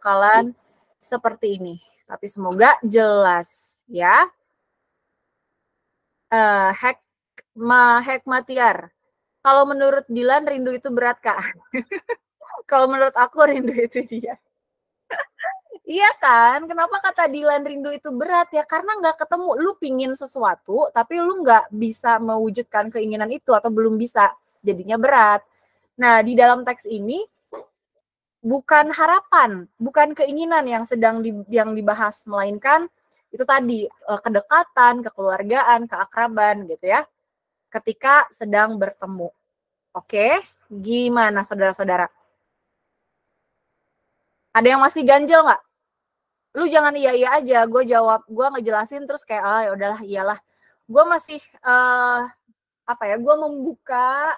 bakalan seperti ini. Tapi semoga jelas ya. Uh, eh, Hekma, Hekmatiar. Kalau menurut Dilan rindu itu berat kak. Kalau menurut aku rindu itu dia. iya kan? Kenapa kata Dilan rindu itu berat ya? Karena nggak ketemu. Lu pingin sesuatu, tapi lu nggak bisa mewujudkan keinginan itu atau belum bisa. Jadinya berat. Nah, di dalam teks ini bukan harapan, bukan keinginan yang sedang di, yang dibahas melainkan itu tadi eh, kedekatan, kekeluargaan, keakraban gitu ya. Ketika sedang bertemu. Oke, gimana saudara-saudara? Ada yang masih ganjel nggak? Lu jangan iya iya aja, gue jawab, gue ngejelasin terus kayak ah ya udahlah iyalah. Gue masih uh, apa ya? Gue membuka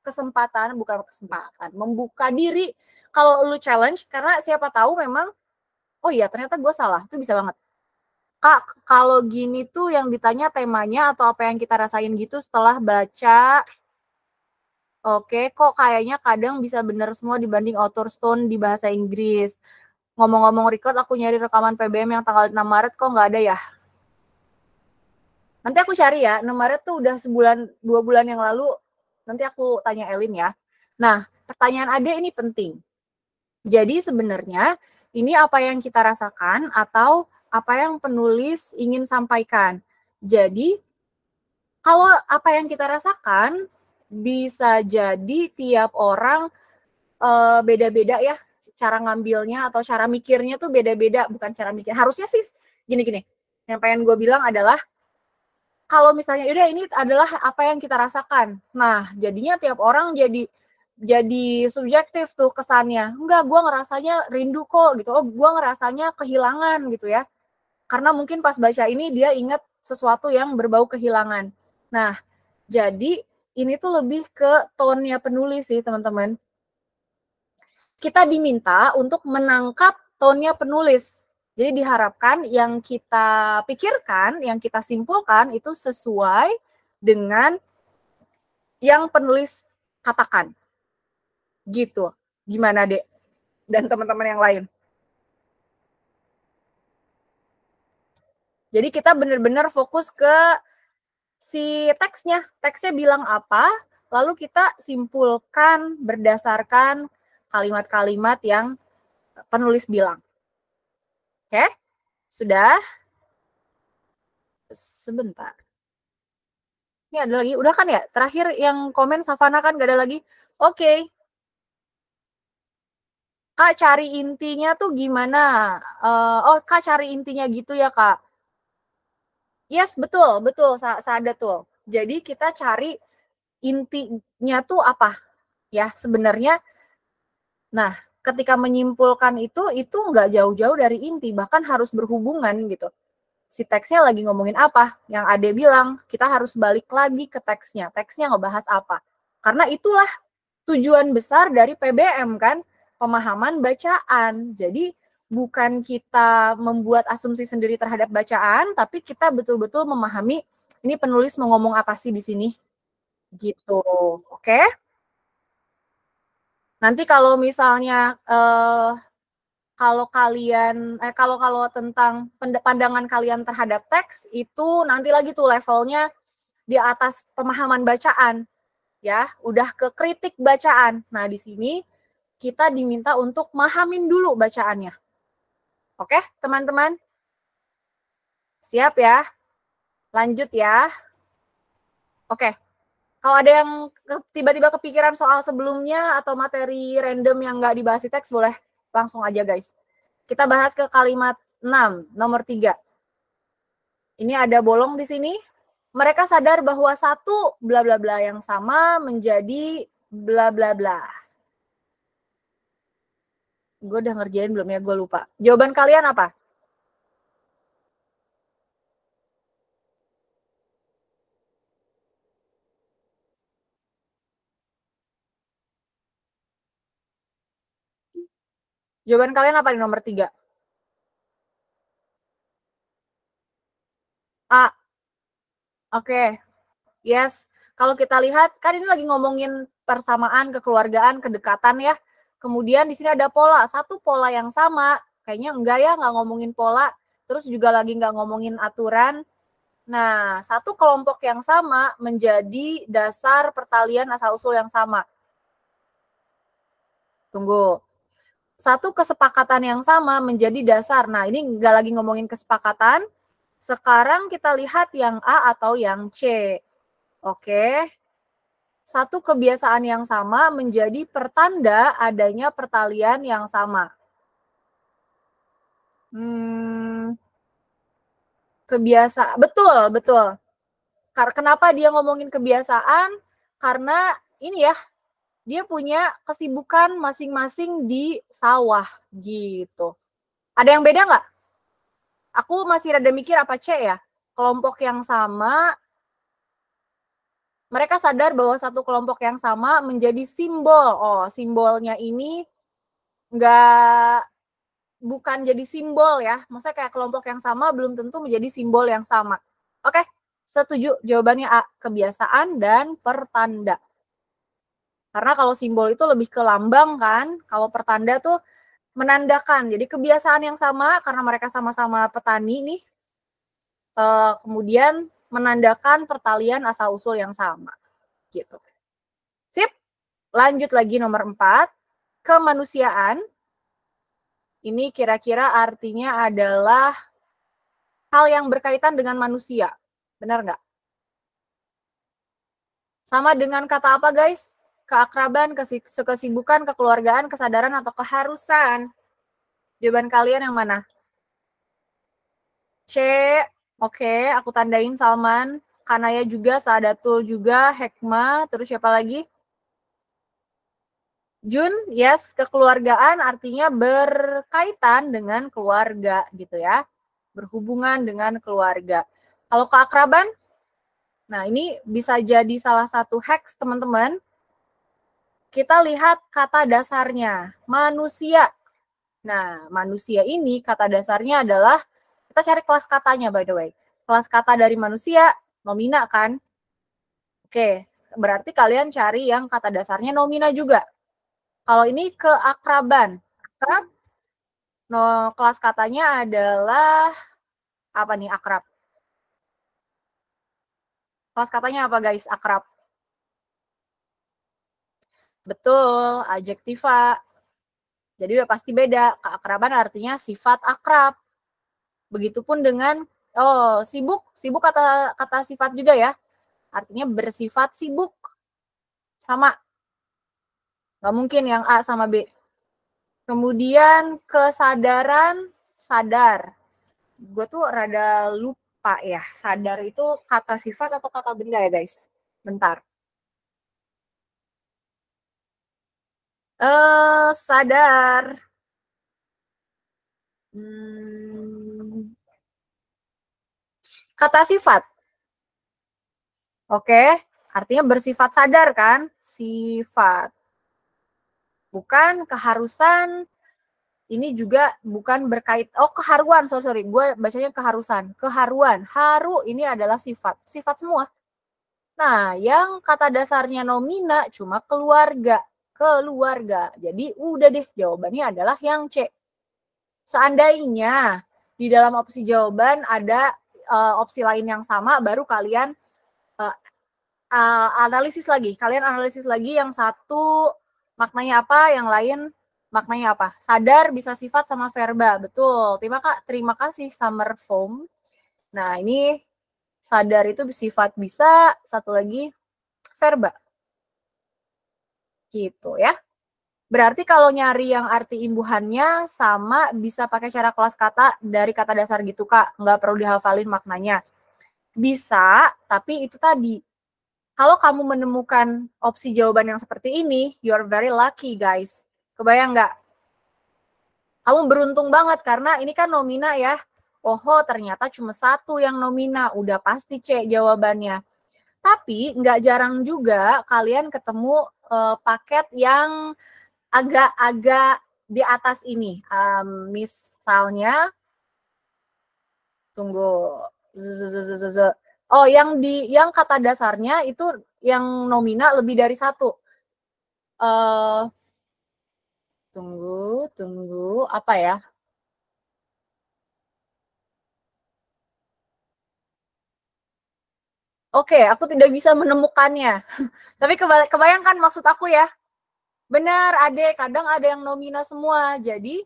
kesempatan, bukan kesempatan, membuka diri kalau lu challenge karena siapa tahu memang oh iya ternyata gue salah itu bisa banget kak kalau gini tuh yang ditanya temanya atau apa yang kita rasain gitu setelah baca oke kok kayaknya kadang bisa bener semua dibanding author stone di bahasa Inggris ngomong-ngomong record aku nyari rekaman PBM yang tanggal 6 Maret kok nggak ada ya nanti aku cari ya 6 Maret tuh udah sebulan dua bulan yang lalu nanti aku tanya Elin ya nah pertanyaan Ade ini penting jadi sebenarnya ini apa yang kita rasakan atau apa yang penulis ingin sampaikan. Jadi kalau apa yang kita rasakan bisa jadi tiap orang eh, beda-beda ya cara ngambilnya atau cara mikirnya tuh beda-beda bukan cara mikir harusnya sih gini-gini yang pengen gue bilang adalah kalau misalnya udah ini adalah apa yang kita rasakan nah jadinya tiap orang jadi jadi subjektif tuh kesannya. Enggak, gue ngerasanya rindu kok gitu. Oh, gue ngerasanya kehilangan gitu ya. Karena mungkin pas baca ini dia ingat sesuatu yang berbau kehilangan. Nah, jadi ini tuh lebih ke tonnya penulis sih teman-teman. Kita diminta untuk menangkap tonnya penulis. Jadi diharapkan yang kita pikirkan, yang kita simpulkan itu sesuai dengan yang penulis katakan gitu. Gimana, Dek? Dan teman-teman yang lain. Jadi kita benar-benar fokus ke si teksnya. Teksnya bilang apa, lalu kita simpulkan berdasarkan kalimat-kalimat yang penulis bilang. Oke? Sudah? Sebentar. Ini ada lagi, udah kan ya? Terakhir yang komen Savana kan gak ada lagi? Oke, okay. Kak cari intinya tuh gimana? Uh, oh Kak cari intinya gitu ya Kak. Yes betul betul sa ada tuh. Jadi kita cari intinya tuh apa ya sebenarnya. Nah ketika menyimpulkan itu itu nggak jauh-jauh dari inti bahkan harus berhubungan gitu. Si teksnya lagi ngomongin apa? Yang Ade bilang kita harus balik lagi ke teksnya. Teksnya ngebahas apa? Karena itulah tujuan besar dari PBM kan pemahaman bacaan. Jadi bukan kita membuat asumsi sendiri terhadap bacaan, tapi kita betul-betul memahami ini penulis mau ngomong apa sih di sini. Gitu. Oke. Okay? Nanti kalau misalnya uh, kalau kalian eh kalau kalau tentang pandangan kalian terhadap teks itu nanti lagi tuh levelnya di atas pemahaman bacaan ya, udah ke kritik bacaan. Nah, di sini kita diminta untuk mahamin dulu bacaannya. Oke, teman-teman? Siap ya? Lanjut ya. Oke. Kalau ada yang tiba-tiba kepikiran soal sebelumnya atau materi random yang nggak dibahas di teks, boleh langsung aja guys. Kita bahas ke kalimat 6, nomor 3. Ini ada bolong di sini. Mereka sadar bahwa satu bla bla bla yang sama menjadi bla bla bla. Gue udah ngerjain belum ya? Gue lupa. Jawaban kalian apa? Jawaban kalian apa di nomor tiga? A. Oke. Okay. Yes. Kalau kita lihat, kan ini lagi ngomongin persamaan, kekeluargaan, kedekatan ya. Kemudian di sini ada pola, satu pola yang sama. Kayaknya enggak ya, nggak ngomongin pola. Terus juga lagi nggak ngomongin aturan. Nah, satu kelompok yang sama menjadi dasar pertalian asal-usul yang sama. Tunggu. Satu kesepakatan yang sama menjadi dasar. Nah, ini nggak lagi ngomongin kesepakatan. Sekarang kita lihat yang A atau yang C. Oke satu kebiasaan yang sama menjadi pertanda adanya pertalian yang sama. Hmm, kebiasa, betul, betul. Kenapa dia ngomongin kebiasaan? Karena ini ya, dia punya kesibukan masing-masing di sawah gitu. Ada yang beda nggak? Aku masih rada mikir apa C ya? Kelompok yang sama, mereka sadar bahwa satu kelompok yang sama menjadi simbol. Oh, simbolnya ini nggak bukan jadi simbol ya. Maksudnya kayak kelompok yang sama belum tentu menjadi simbol yang sama. Oke, setuju jawabannya A, kebiasaan dan pertanda. Karena kalau simbol itu lebih ke lambang kan, kalau pertanda tuh menandakan. Jadi kebiasaan yang sama karena mereka sama-sama petani nih. Uh, kemudian menandakan pertalian asal-usul yang sama. Gitu. Sip, lanjut lagi nomor empat, kemanusiaan. Ini kira-kira artinya adalah hal yang berkaitan dengan manusia. Benar nggak? Sama dengan kata apa guys? Keakraban, kesibukan, kekeluargaan, kesadaran, atau keharusan. Jawaban kalian yang mana? C, Oke, aku tandain Salman. Kanaya juga, Saadatul juga, Hekma, terus siapa lagi? Jun, yes, kekeluargaan artinya berkaitan dengan keluarga gitu ya. Berhubungan dengan keluarga. Kalau keakraban, nah ini bisa jadi salah satu hacks teman-teman. Kita lihat kata dasarnya, manusia. Nah, manusia ini kata dasarnya adalah kita cari kelas katanya by the way. Kelas kata dari manusia nomina kan? Oke, berarti kalian cari yang kata dasarnya nomina juga. Kalau ini keakraban. Akrab no, kelas katanya adalah apa nih akrab? Kelas katanya apa guys? Akrab. Betul, adjektiva. Jadi udah pasti beda. Keakraban artinya sifat akrab. Begitupun dengan oh sibuk, sibuk kata kata sifat juga ya. Artinya bersifat sibuk. Sama. Gak mungkin yang A sama B. Kemudian kesadaran, sadar. Gue tuh rada lupa ya, sadar itu kata sifat atau kata benda ya guys? Bentar. Eh, uh, sadar. Hmm, kata sifat. Oke, artinya bersifat sadar kan? Sifat. Bukan keharusan, ini juga bukan berkait, oh keharuan, sorry, sorry, gue bacanya keharusan. Keharuan, haru ini adalah sifat, sifat semua. Nah, yang kata dasarnya nomina cuma keluarga, keluarga. Jadi udah deh, jawabannya adalah yang C. Seandainya di dalam opsi jawaban ada uh, opsi lain yang sama baru kalian uh, uh, analisis lagi. Kalian analisis lagi yang satu maknanya apa, yang lain maknanya apa. Sadar bisa sifat sama verba, betul. Terima kak, terima kasih Summer Foam. Nah ini sadar itu sifat bisa, satu lagi verba. Gitu ya. Berarti kalau nyari yang arti imbuhannya sama bisa pakai cara kelas kata dari kata dasar gitu kak, nggak perlu dihafalin maknanya. Bisa, tapi itu tadi. Kalau kamu menemukan opsi jawaban yang seperti ini, you're very lucky guys. Kebayang nggak? Kamu beruntung banget karena ini kan nomina ya. Oho, ternyata cuma satu yang nomina. Udah pasti C jawabannya. Tapi nggak jarang juga kalian ketemu uh, paket yang agak-agak di atas ini. Um, misalnya, tunggu. Oh, yang di yang kata dasarnya itu yang nomina lebih dari satu. Uh, tunggu, tunggu, apa ya? Oke, okay, aku tidak bisa menemukannya. Tapi kebayangkan maksud aku ya. Benar, Ade. Kadang ada yang nomina semua. Jadi,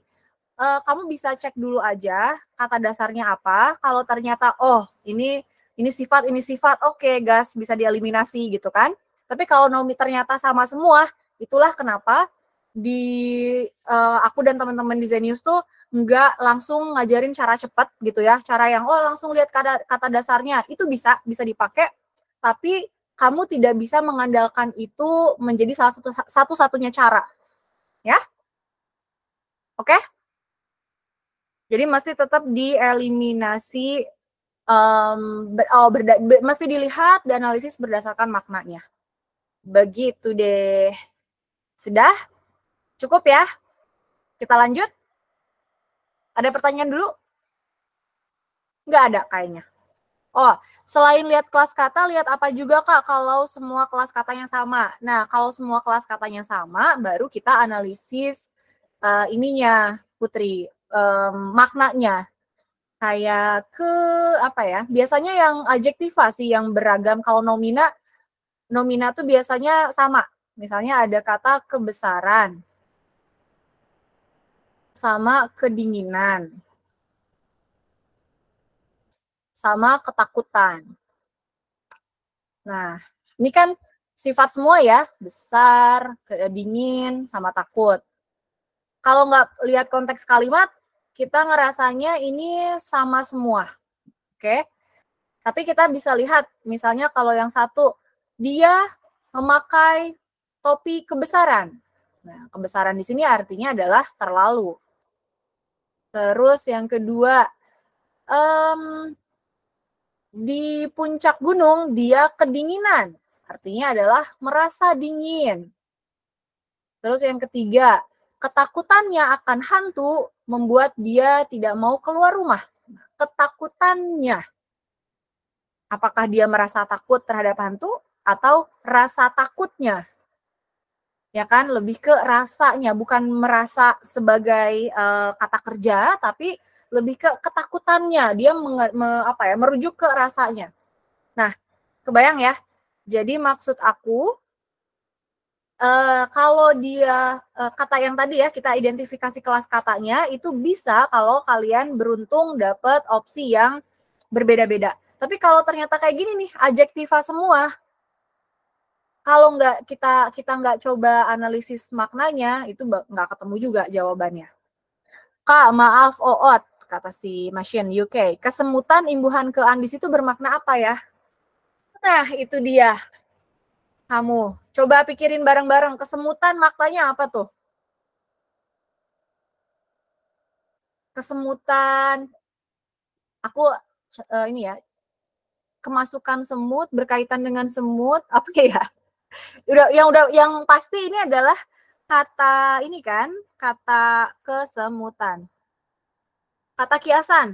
uh, kamu bisa cek dulu aja kata dasarnya apa. Kalau ternyata, oh, ini ini sifat, ini sifat, oke, okay, gas, bisa dieliminasi gitu kan. Tapi kalau nomi ternyata sama semua, itulah kenapa di uh, aku dan teman-teman di Zenius tuh nggak langsung ngajarin cara cepat gitu ya, cara yang oh langsung lihat kata, kata dasarnya itu bisa bisa dipakai, tapi kamu tidak bisa mengandalkan itu menjadi salah satu satu-satunya cara. Ya? Oke? Okay? Jadi mesti tetap dieliminasi um, ber, oh, berda, ber, mesti dilihat dan analisis berdasarkan maknanya. Begitu deh. Sudah? Cukup ya? Kita lanjut? Ada pertanyaan dulu? Nggak ada kayaknya. Oh, selain lihat kelas kata, lihat apa juga Kak kalau semua kelas katanya sama. Nah, kalau semua kelas katanya sama, baru kita analisis uh, ininya Putri, um, maknanya. Kayak ke apa ya? Biasanya yang adjektiva sih yang beragam. Kalau nomina nomina tuh biasanya sama. Misalnya ada kata kebesaran sama kedinginan sama ketakutan. Nah, ini kan sifat semua ya, besar, dingin, sama takut. Kalau nggak lihat konteks kalimat, kita ngerasanya ini sama semua. Oke? Tapi kita bisa lihat, misalnya kalau yang satu, dia memakai topi kebesaran. Nah, kebesaran di sini artinya adalah terlalu. Terus yang kedua, um, di puncak gunung dia kedinginan. Artinya adalah merasa dingin. Terus yang ketiga, ketakutannya akan hantu membuat dia tidak mau keluar rumah. Ketakutannya. Apakah dia merasa takut terhadap hantu atau rasa takutnya? Ya kan, lebih ke rasanya bukan merasa sebagai uh, kata kerja tapi lebih ke ketakutannya dia menge, me, apa ya merujuk ke rasanya nah kebayang ya jadi maksud aku Uh, kalau dia uh, kata yang tadi ya kita identifikasi kelas katanya itu bisa kalau kalian beruntung dapat opsi yang berbeda-beda. Tapi kalau ternyata kayak gini nih adjektiva semua, kalau nggak kita kita nggak coba analisis maknanya itu nggak ketemu juga jawabannya. Kak maaf oot, kata si Machine UK. Kesemutan imbuhan ke Andis itu bermakna apa ya? Nah, itu dia. Kamu, coba pikirin bareng-bareng. Kesemutan maknanya apa tuh? Kesemutan. Aku uh, ini ya, kemasukan semut berkaitan dengan semut apa ya udah yang udah yang pasti ini adalah kata ini kan kata kesemutan Kata kiasan.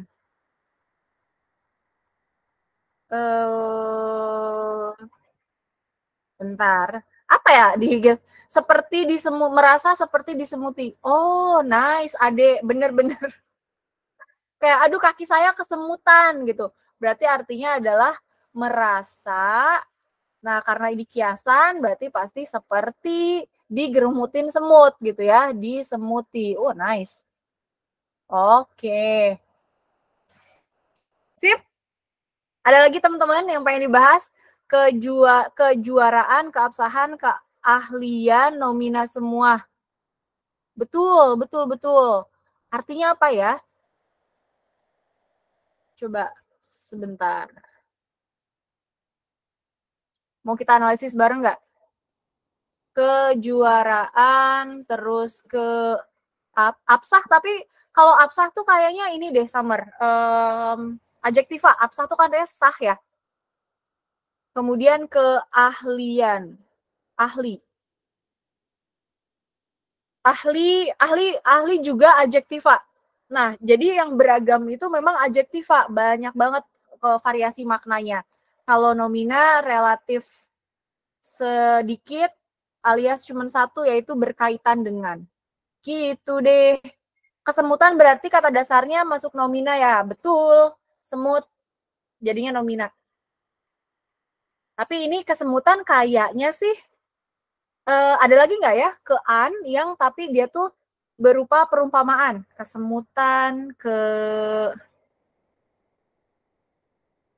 Uh, eh, bentar. Apa ya di seperti di semu merasa seperti disemuti. Oh, nice, Ade, bener-bener. Kayak aduh kaki saya kesemutan gitu. Berarti artinya adalah merasa Nah, karena ini kiasan, berarti pasti seperti digerumutin semut gitu ya, disemuti. Oh, nice. Oke. Sip. Ada lagi teman-teman yang pengen dibahas? Kejua, kejuaraan, keabsahan, keahlian, nomina semua. Betul, betul, betul. Artinya apa ya? Coba sebentar. Mau kita analisis bareng nggak? Kejuaraan, terus ke absah, tapi kalau absah tuh kayaknya ini deh summer um, adjektiva absah tuh katanya sah ya kemudian keahlian ahli ahli ahli ahli juga adjektiva nah jadi yang beragam itu memang adjektiva banyak banget ke variasi maknanya kalau nomina relatif sedikit alias cuma satu yaitu berkaitan dengan gitu deh Kesemutan berarti kata dasarnya masuk nomina ya, betul. Semut jadinya nomina. Tapi ini kesemutan kayaknya sih uh, ada lagi nggak ya kean yang tapi dia tuh berupa perumpamaan kesemutan ke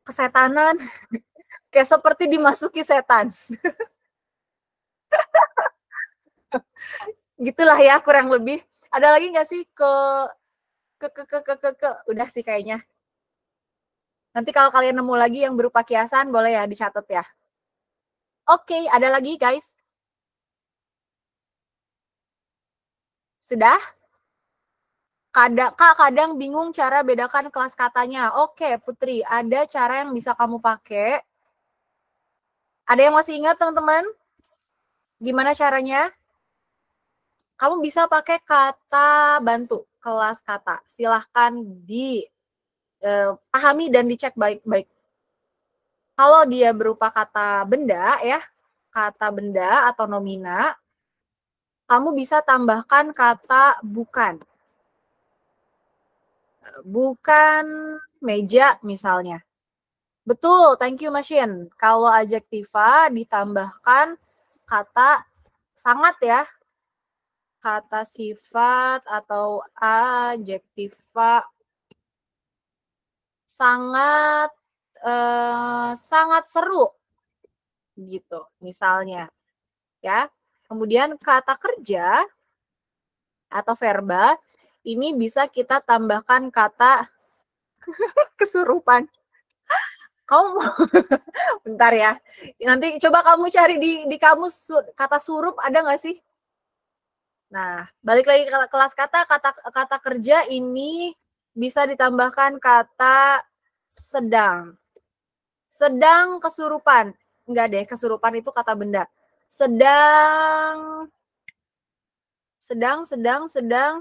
kesetanan kayak seperti dimasuki setan gitulah ya kurang lebih ada lagi nggak sih ke ke ke ke ke ke ke udah sih kayaknya nanti kalau kalian nemu lagi yang berupa kiasan boleh ya dicatat ya oke ada lagi guys sudah kadang kak kadang bingung cara bedakan kelas katanya oke putri ada cara yang bisa kamu pakai ada yang masih ingat teman-teman gimana caranya kamu bisa pakai kata bantu kelas kata. Silahkan dipahami e, eh, dan dicek baik-baik. Kalau dia berupa kata benda ya, kata benda atau nomina, kamu bisa tambahkan kata bukan. Bukan meja misalnya. Betul, thank you Machine. Kalau adjektiva ditambahkan kata sangat ya, kata sifat atau adjektiva sangat eh, sangat seru gitu misalnya ya kemudian kata kerja atau verba ini bisa kita tambahkan kata kesurupan kamu bentar ya nanti coba kamu cari di di kamus kata surup ada nggak sih Nah, balik lagi ke kelas kata, kata kata kerja ini bisa ditambahkan kata sedang. Sedang kesurupan. Enggak deh, kesurupan itu kata benda. Sedang sedang sedang sedang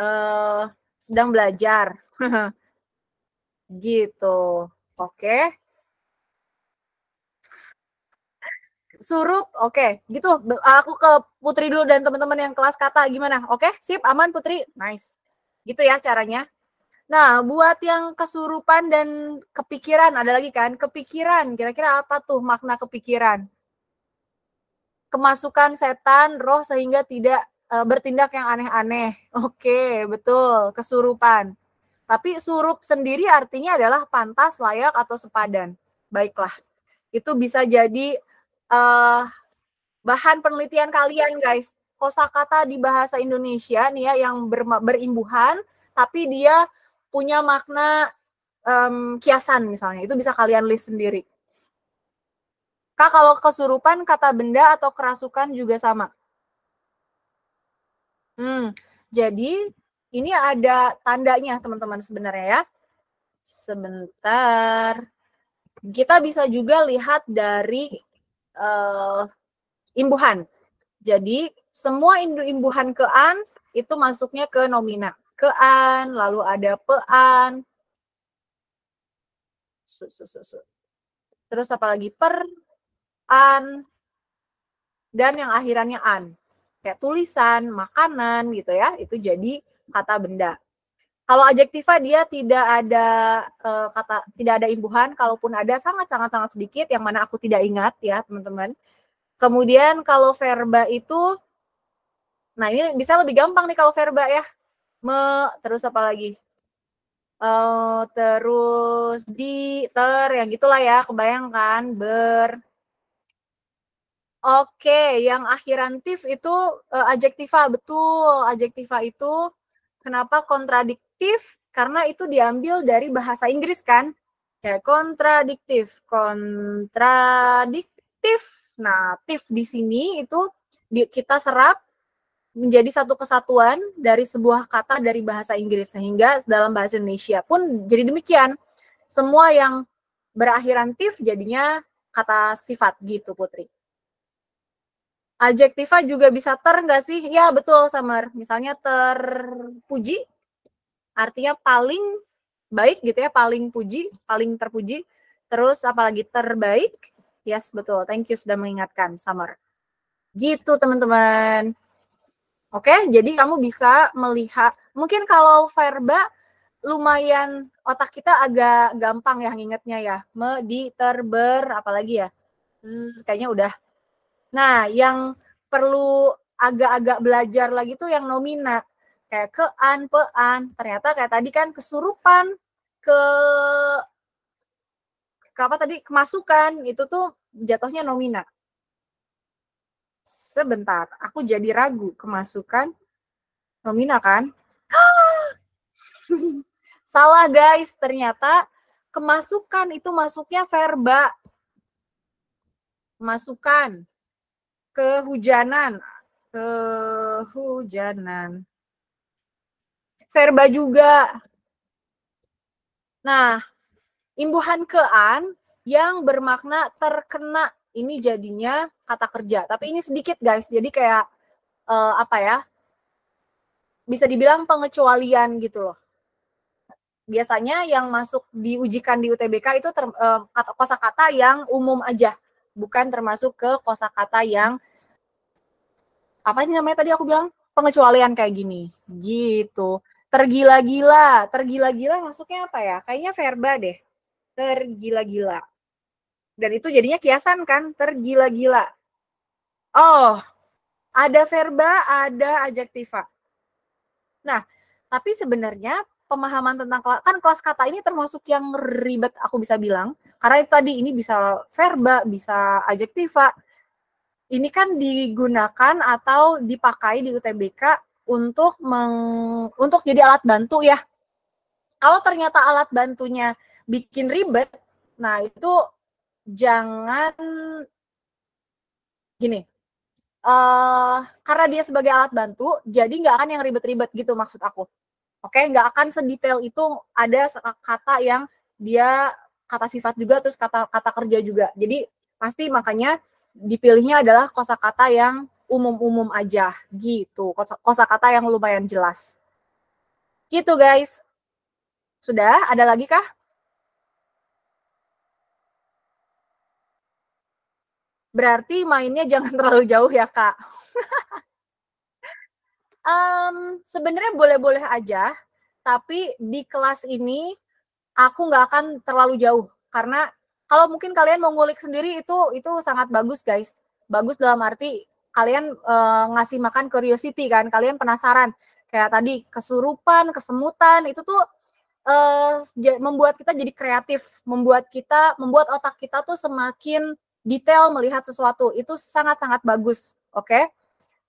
uh, sedang belajar. gitu. Oke. Okay. surup oke okay. gitu aku ke Putri dulu dan teman-teman yang kelas kata gimana oke okay? sip aman Putri nice gitu ya caranya nah buat yang kesurupan dan kepikiran ada lagi kan kepikiran kira-kira apa tuh makna kepikiran kemasukan setan roh sehingga tidak e, bertindak yang aneh-aneh oke okay, betul kesurupan tapi surup sendiri artinya adalah pantas layak atau sepadan baiklah itu bisa jadi uh, bahan penelitian kalian guys. Kosakata di bahasa Indonesia nih ya yang ber, berimbuhan tapi dia punya makna um, kiasan misalnya. Itu bisa kalian list sendiri. Kak, kalau kesurupan kata benda atau kerasukan juga sama. Hmm, jadi ini ada tandanya teman-teman sebenarnya ya. Sebentar. Kita bisa juga lihat dari uh, imbuhan. Jadi semua imbuhan kean itu masuknya ke nomina. Kean, lalu ada pean. Su, su, su, su. Terus apalagi per, an, dan yang akhirannya an. Kayak tulisan, makanan gitu ya, itu jadi kata benda. Kalau adjektiva dia tidak ada uh, kata tidak ada imbuhan, kalaupun ada sangat sangat sangat sedikit yang mana aku tidak ingat ya, teman-teman. Kemudian kalau verba itu nah ini bisa lebih gampang nih kalau verba ya. Me terus apa lagi? Uh, terus di ter yang gitulah ya, kebayangkan ber Oke, okay, yang tif itu uh, eh, adjektiva betul. Adjektiva itu Kenapa kontradiktif? Karena itu diambil dari bahasa Inggris kan? Kayak kontradiktif, kontradiktif. Nah, tif di sini itu kita serap menjadi satu kesatuan dari sebuah kata dari bahasa Inggris sehingga dalam bahasa Indonesia pun jadi demikian. Semua yang berakhiran tif jadinya kata sifat gitu Putri. Adjektiva juga bisa ter nggak sih? Ya betul Samar. Misalnya terpuji, artinya paling baik gitu ya, paling puji, paling terpuji. Terus apalagi terbaik. Yes betul. Thank you sudah mengingatkan Samar. Gitu teman-teman. Oke, jadi kamu bisa melihat. Mungkin kalau verba lumayan otak kita agak gampang ya ngingetnya ya. Di terber, apalagi ya. Zzz, kayaknya udah Nah, yang perlu agak-agak belajar lagi tuh yang nomina. Kayak kean, pean. Ternyata kayak tadi kan kesurupan, ke, ke apa tadi kemasukan itu tuh jatuhnya nomina. Sebentar, aku jadi ragu kemasukan nomina kan? Salah guys, ternyata kemasukan itu masuknya verba. Kemasukan kehujanan kehujanan verba juga nah imbuhan kean yang bermakna terkena ini jadinya kata kerja tapi ini sedikit guys jadi kayak uh, apa ya bisa dibilang pengecualian gitu loh biasanya yang masuk diujikan di UTBK itu ter, uh, eh, kata, yang umum aja bukan termasuk ke kosakata yang apa sih namanya tadi aku bilang pengecualian kayak gini gitu tergila-gila tergila-gila masuknya apa ya kayaknya verba deh tergila-gila dan itu jadinya kiasan kan tergila-gila oh ada verba ada adjektiva nah tapi sebenarnya pemahaman tentang kelas kan kelas kata ini termasuk yang ribet aku bisa bilang karena itu tadi ini bisa verba bisa adjektiva ini kan digunakan atau dipakai di UTBK untuk meng, untuk jadi alat bantu ya kalau ternyata alat bantunya bikin ribet nah itu jangan gini uh, karena dia sebagai alat bantu jadi nggak akan yang ribet-ribet gitu maksud aku Oke, okay? nggak akan sedetail itu ada kata yang dia kata sifat juga terus kata kata kerja juga. Jadi pasti makanya dipilihnya adalah kosakata yang umum-umum aja gitu. Kosakata yang lumayan jelas. Gitu guys. Sudah? Ada lagi kah? Berarti mainnya jangan terlalu jauh ya, Kak. Um, Sebenarnya boleh-boleh aja, tapi di kelas ini aku nggak akan terlalu jauh karena kalau mungkin kalian mau ngulik sendiri itu itu sangat bagus guys. Bagus dalam arti kalian uh, ngasih makan curiosity kan, kalian penasaran. Kayak tadi kesurupan, kesemutan itu tuh uh, membuat kita jadi kreatif, membuat kita membuat otak kita tuh semakin detail melihat sesuatu. Itu sangat-sangat bagus, oke? Okay?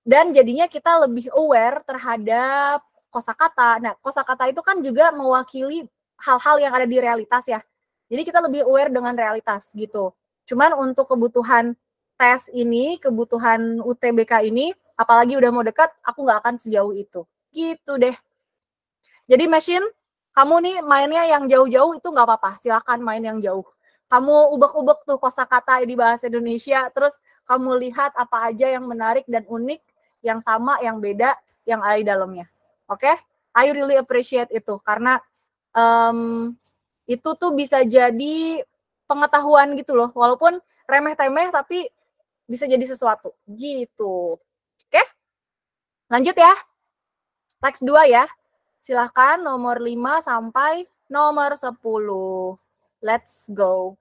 dan jadinya kita lebih aware terhadap kosakata. Nah, kosakata itu kan juga mewakili hal-hal yang ada di realitas ya. Jadi kita lebih aware dengan realitas gitu. Cuman untuk kebutuhan tes ini, kebutuhan UTBK ini, apalagi udah mau dekat, aku nggak akan sejauh itu. Gitu deh. Jadi mesin, kamu nih mainnya yang jauh-jauh itu nggak apa-apa. Silakan main yang jauh. Kamu ubek-ubek tuh kosakata di bahasa Indonesia, terus kamu lihat apa aja yang menarik dan unik, yang sama, yang beda, yang ada di dalamnya. Oke? Okay? I really appreciate itu karena um, itu tuh bisa jadi pengetahuan gitu loh. Walaupun remeh-temeh tapi bisa jadi sesuatu. Gitu. Oke? Okay? Lanjut ya. Teks dua ya. Silahkan nomor 5 sampai nomor 10. Let's go.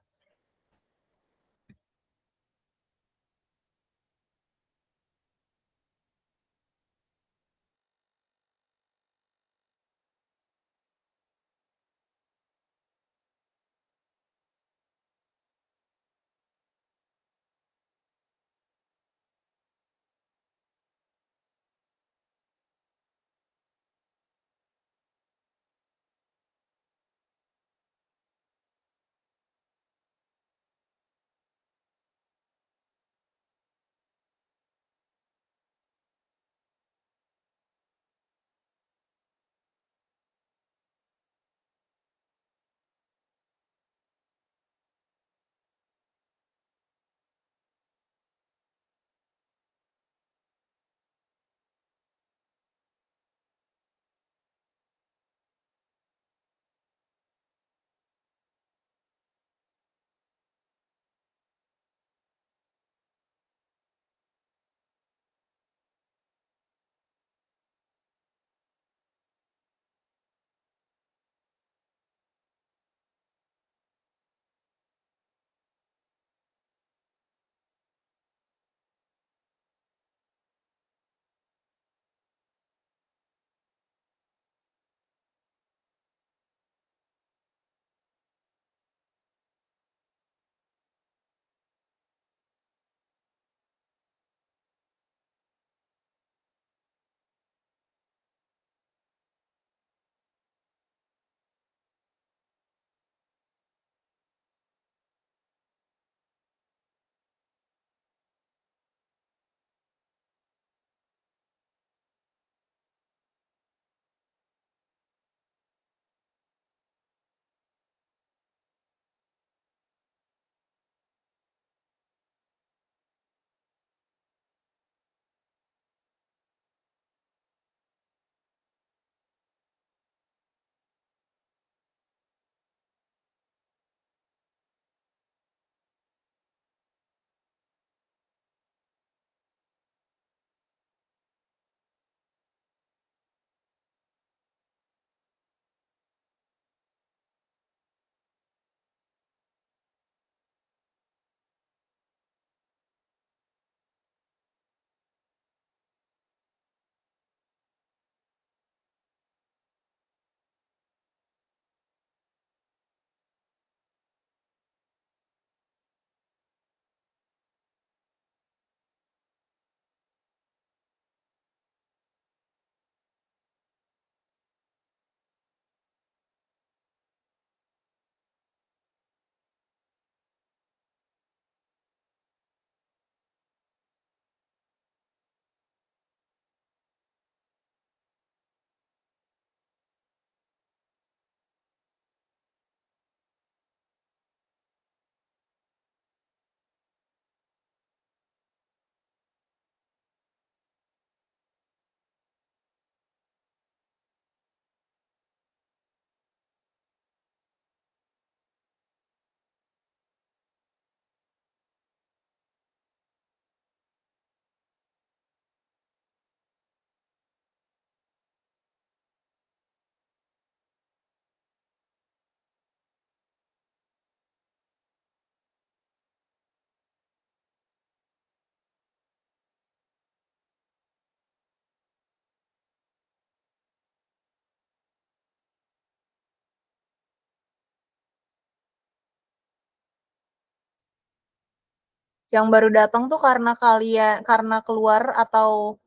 yang baru datang tuh karena kalian karena keluar atau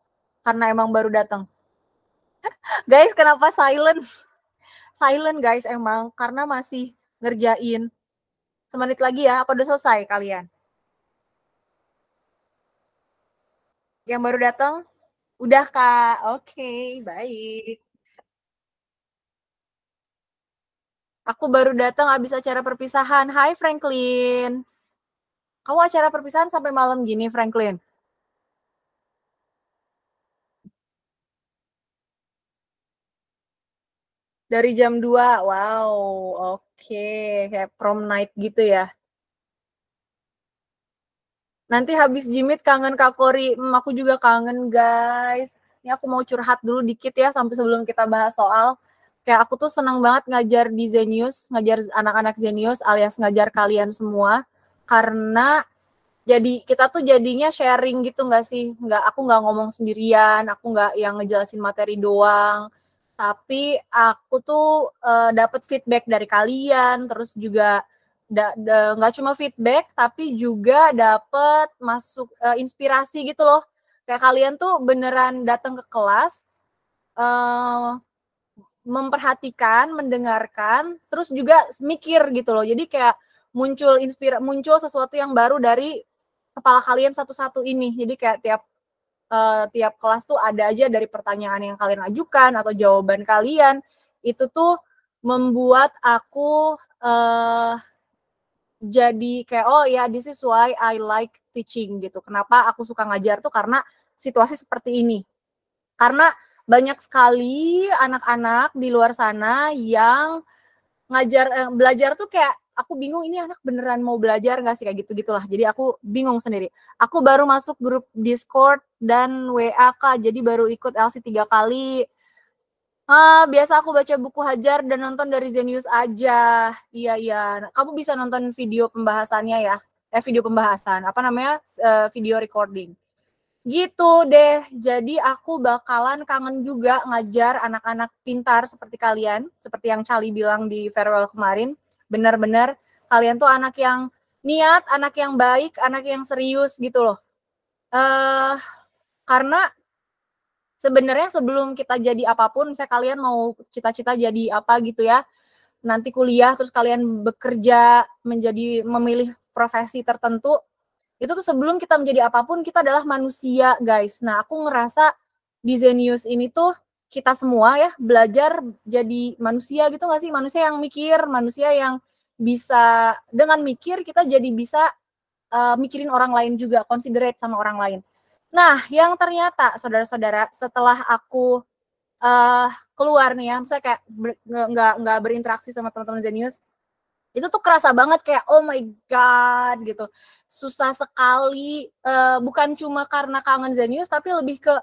karena emang baru datang guys kenapa silent silent guys emang karena masih ngerjain semenit lagi ya apa udah selesai kalian yang baru datang udah kak oke okay, baik Aku baru datang habis acara perpisahan. Hai Franklin. Kamu acara perpisahan sampai malam gini, Franklin. Dari jam 2, wow, oke, okay. kayak prom night gitu ya. Nanti habis jimit kangen Kak Kori, hmm, aku juga kangen guys. Ini aku mau curhat dulu dikit ya, sampai sebelum kita bahas soal. Kayak aku tuh senang banget ngajar di Zenius, ngajar anak-anak Zenius alias ngajar kalian semua karena jadi kita tuh jadinya sharing gitu nggak sih nggak aku nggak ngomong sendirian aku nggak yang ngejelasin materi doang tapi aku tuh uh, eh, dapat feedback dari kalian terus juga nggak cuma feedback tapi juga dapat masuk uh, inspirasi gitu loh kayak kalian tuh beneran datang ke kelas uh, memperhatikan mendengarkan terus juga mikir gitu loh jadi kayak muncul inspira muncul sesuatu yang baru dari kepala kalian satu-satu ini. Jadi kayak tiap uh, tiap kelas tuh ada aja dari pertanyaan yang kalian ajukan atau jawaban kalian itu tuh membuat aku uh, jadi kayak oh ya yeah, this is why I like teaching gitu. Kenapa aku suka ngajar tuh karena situasi seperti ini. Karena banyak sekali anak-anak di luar sana yang ngajar eh, belajar tuh kayak aku bingung ini anak beneran mau belajar nggak sih kayak gitu gitulah jadi aku bingung sendiri aku baru masuk grup Discord dan WA kak jadi baru ikut LC tiga kali ah biasa aku baca buku hajar dan nonton dari Zenius aja iya iya kamu bisa nonton video pembahasannya ya eh video pembahasan apa namanya eh, video recording gitu deh jadi aku bakalan kangen juga ngajar anak-anak pintar seperti kalian seperti yang Cali bilang di farewell kemarin benar-benar kalian tuh anak yang niat, anak yang baik, anak yang serius gitu loh. Uh, karena sebenarnya sebelum kita jadi apapun, saya kalian mau cita-cita jadi apa gitu ya, nanti kuliah terus kalian bekerja menjadi memilih profesi tertentu, itu tuh sebelum kita menjadi apapun kita adalah manusia guys. Nah aku ngerasa di Zenius ini tuh kita semua ya belajar jadi manusia gitu nggak sih manusia yang mikir manusia yang bisa dengan mikir kita jadi bisa uh, mikirin orang lain juga considerate sama orang lain nah yang ternyata saudara-saudara setelah aku uh, keluar nih ya misalnya kayak nggak nggak berinteraksi sama teman-teman Zenius itu tuh kerasa banget kayak oh my god gitu susah sekali uh, bukan cuma karena kangen Zenius tapi lebih ke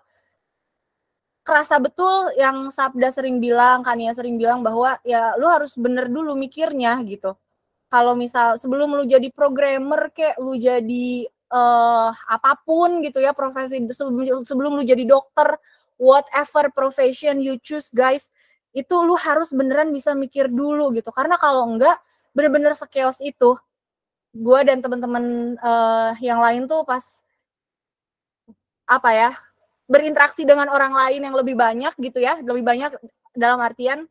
kerasa betul yang Sabda sering bilang kan ya sering bilang bahwa ya lu harus bener dulu mikirnya gitu. Kalau misal sebelum lu jadi programmer kayak lu jadi uh, apapun gitu ya profesi sebelum, sebelum lu jadi dokter whatever profession you choose guys itu lu harus beneran bisa mikir dulu gitu karena kalau enggak bener-bener sekeos itu gue dan temen-temen uh, eh, yang lain tuh pas apa ya berinteraksi dengan orang lain yang lebih banyak gitu ya, lebih banyak dalam artian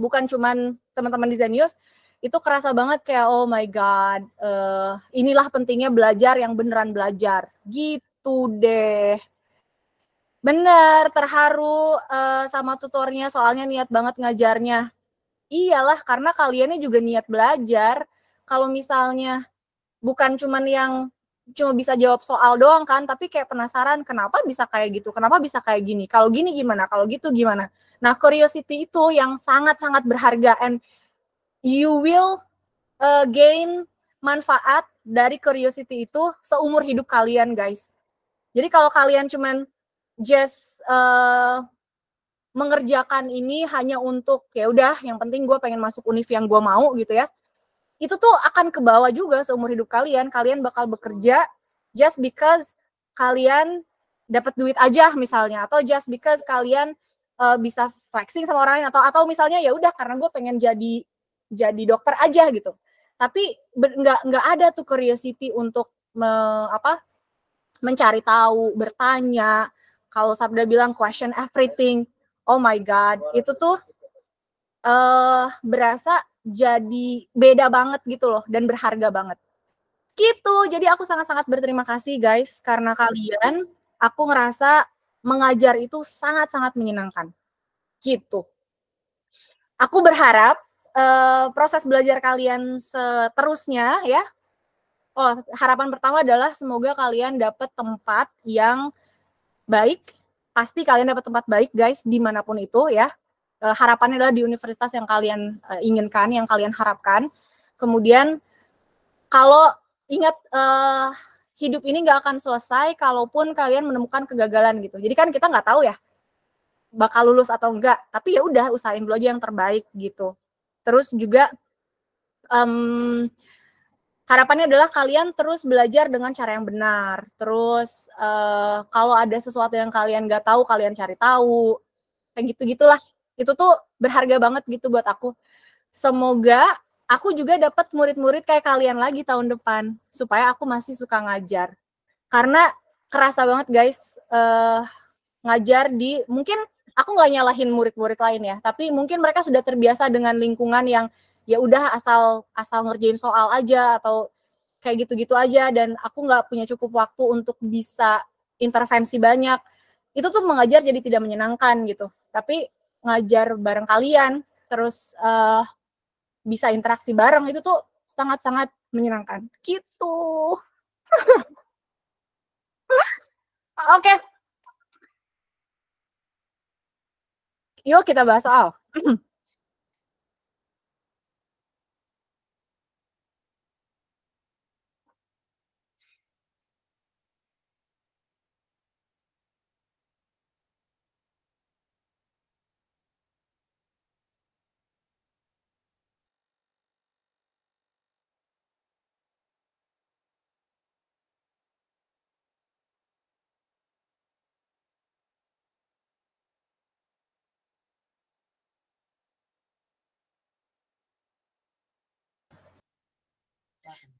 bukan cuman teman-teman di Zenius, itu kerasa banget kayak oh my god, uh, inilah pentingnya belajar yang beneran belajar. Gitu deh. Bener, terharu uh, sama tutornya soalnya niat banget ngajarnya. Iyalah karena kaliannya juga niat belajar. Kalau misalnya bukan cuman yang cuma bisa jawab soal doang kan tapi kayak penasaran kenapa bisa kayak gitu kenapa bisa kayak gini kalau gini gimana kalau gitu gimana nah curiosity itu yang sangat sangat berharga and you will uh, gain manfaat dari curiosity itu seumur hidup kalian guys jadi kalau kalian cuman just uh, mengerjakan ini hanya untuk ya udah yang penting gue pengen masuk univ yang gue mau gitu ya itu tuh akan ke bawah juga seumur hidup kalian. Kalian bakal bekerja just because kalian dapat duit aja misalnya atau just because kalian uh, bisa flexing sama orang lain atau atau misalnya ya udah karena gue pengen jadi jadi dokter aja gitu. Tapi nggak nggak ada tuh curiosity untuk me, apa mencari tahu, bertanya. Kalau Sabda bilang question everything, oh my god, itu tuh uh, berasa jadi beda banget gitu loh dan berharga banget. Gitu. Jadi aku sangat-sangat berterima kasih guys karena kalian aku ngerasa mengajar itu sangat-sangat menyenangkan. Gitu. Aku berharap uh, proses belajar kalian seterusnya ya. Oh, harapan pertama adalah semoga kalian dapat tempat yang baik. Pasti kalian dapat tempat baik guys dimanapun itu ya uh, harapannya adalah di universitas yang kalian uh, inginkan, yang kalian harapkan. Kemudian kalau ingat uh, hidup ini nggak akan selesai kalaupun kalian menemukan kegagalan gitu. Jadi kan kita nggak tahu ya bakal lulus atau enggak, tapi ya udah usahain dulu aja yang terbaik gitu. Terus juga um, harapannya adalah kalian terus belajar dengan cara yang benar. Terus uh, kalau ada sesuatu yang kalian nggak tahu, kalian cari tahu. Kayak gitu gitulah itu tuh berharga banget gitu buat aku semoga aku juga dapat murid-murid kayak kalian lagi tahun depan supaya aku masih suka ngajar karena kerasa banget guys uh, ngajar di mungkin aku nggak nyalahin murid-murid lain ya tapi mungkin mereka sudah terbiasa dengan lingkungan yang ya udah asal asal ngerjain soal aja atau kayak gitu-gitu aja dan aku nggak punya cukup waktu untuk bisa intervensi banyak itu tuh mengajar jadi tidak menyenangkan gitu tapi ngajar bareng kalian, terus uh, bisa interaksi bareng itu tuh sangat-sangat menyenangkan. Gitu. Oke. okay. Yuk kita bahas soal.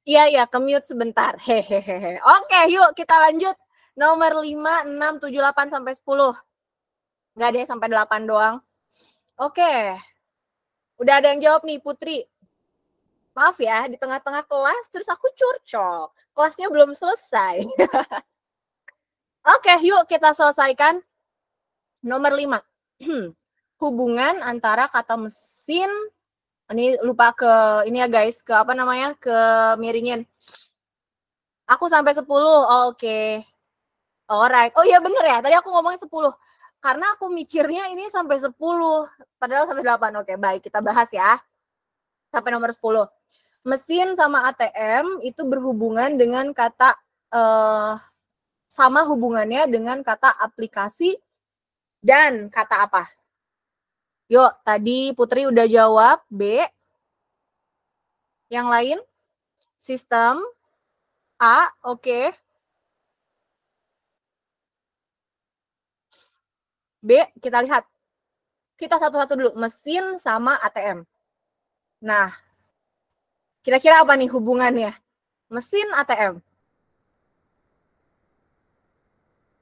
Iya ya, commute sebentar. Hehehe. Oke, yuk kita lanjut. Nomor 5, 6, 7, 8 sampai 10. Enggak deh sampai 8 doang. Oke. Udah ada yang jawab nih Putri. Maaf ya, di tengah-tengah kelas terus aku curcol. Kelasnya belum selesai. Oke, yuk kita selesaikan. Nomor 5. Hubungan antara kata mesin ini lupa ke ini ya guys ke apa namanya ke miringin aku sampai 10 oh, oke okay. alright oh iya bener ya tadi aku ngomong 10 karena aku mikirnya ini sampai 10 padahal sampai 8 oke okay, baik kita bahas ya sampai nomor 10 mesin sama ATM itu berhubungan dengan kata eh, sama hubungannya dengan kata aplikasi dan kata apa Yuk, tadi Putri udah jawab B. Yang lain? Sistem A, oke. Okay. B, kita lihat. Kita satu-satu dulu, mesin sama ATM. Nah, kira-kira apa nih hubungannya? Mesin ATM.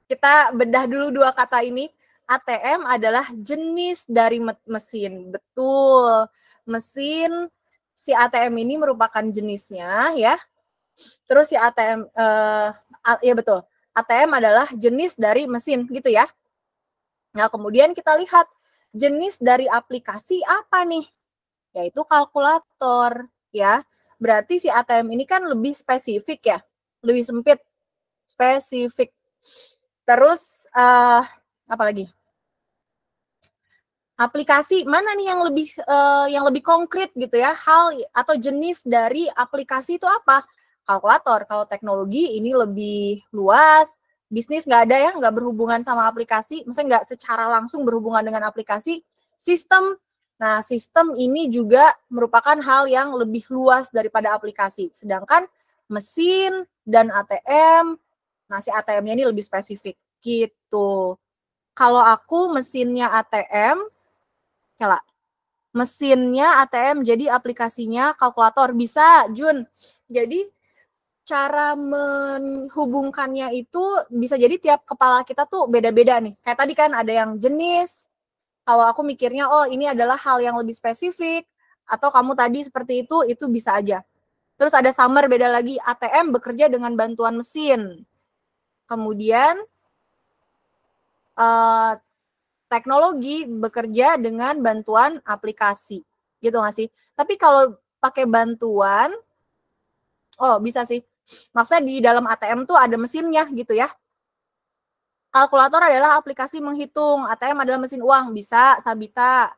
Kita bedah dulu dua kata ini. ATM adalah jenis dari mesin. Betul. Mesin si ATM ini merupakan jenisnya ya. Terus si ATM uh, eh, ya betul. ATM adalah jenis dari mesin gitu ya. Nah, kemudian kita lihat jenis dari aplikasi apa nih? Yaitu kalkulator ya. Berarti si ATM ini kan lebih spesifik ya, lebih sempit, spesifik. Terus uh, apa lagi? aplikasi mana nih yang lebih uh, yang lebih konkret gitu ya hal atau jenis dari aplikasi itu apa kalkulator kalau teknologi ini lebih luas bisnis nggak ada ya nggak berhubungan sama aplikasi maksudnya nggak secara langsung berhubungan dengan aplikasi sistem nah sistem ini juga merupakan hal yang lebih luas daripada aplikasi sedangkan mesin dan ATM nah si ATM-nya ini lebih spesifik gitu kalau aku mesinnya ATM Kela. Mesinnya ATM jadi aplikasinya kalkulator bisa Jun. Jadi cara menghubungkannya itu bisa jadi tiap kepala kita tuh beda-beda nih. Kayak tadi kan ada yang jenis. Kalau aku mikirnya oh ini adalah hal yang lebih spesifik atau kamu tadi seperti itu itu bisa aja. Terus ada summer beda lagi ATM bekerja dengan bantuan mesin. Kemudian uh, teknologi bekerja dengan bantuan aplikasi gitu nggak sih tapi kalau pakai bantuan oh bisa sih maksudnya di dalam ATM tuh ada mesinnya gitu ya kalkulator adalah aplikasi menghitung ATM adalah mesin uang bisa Sabita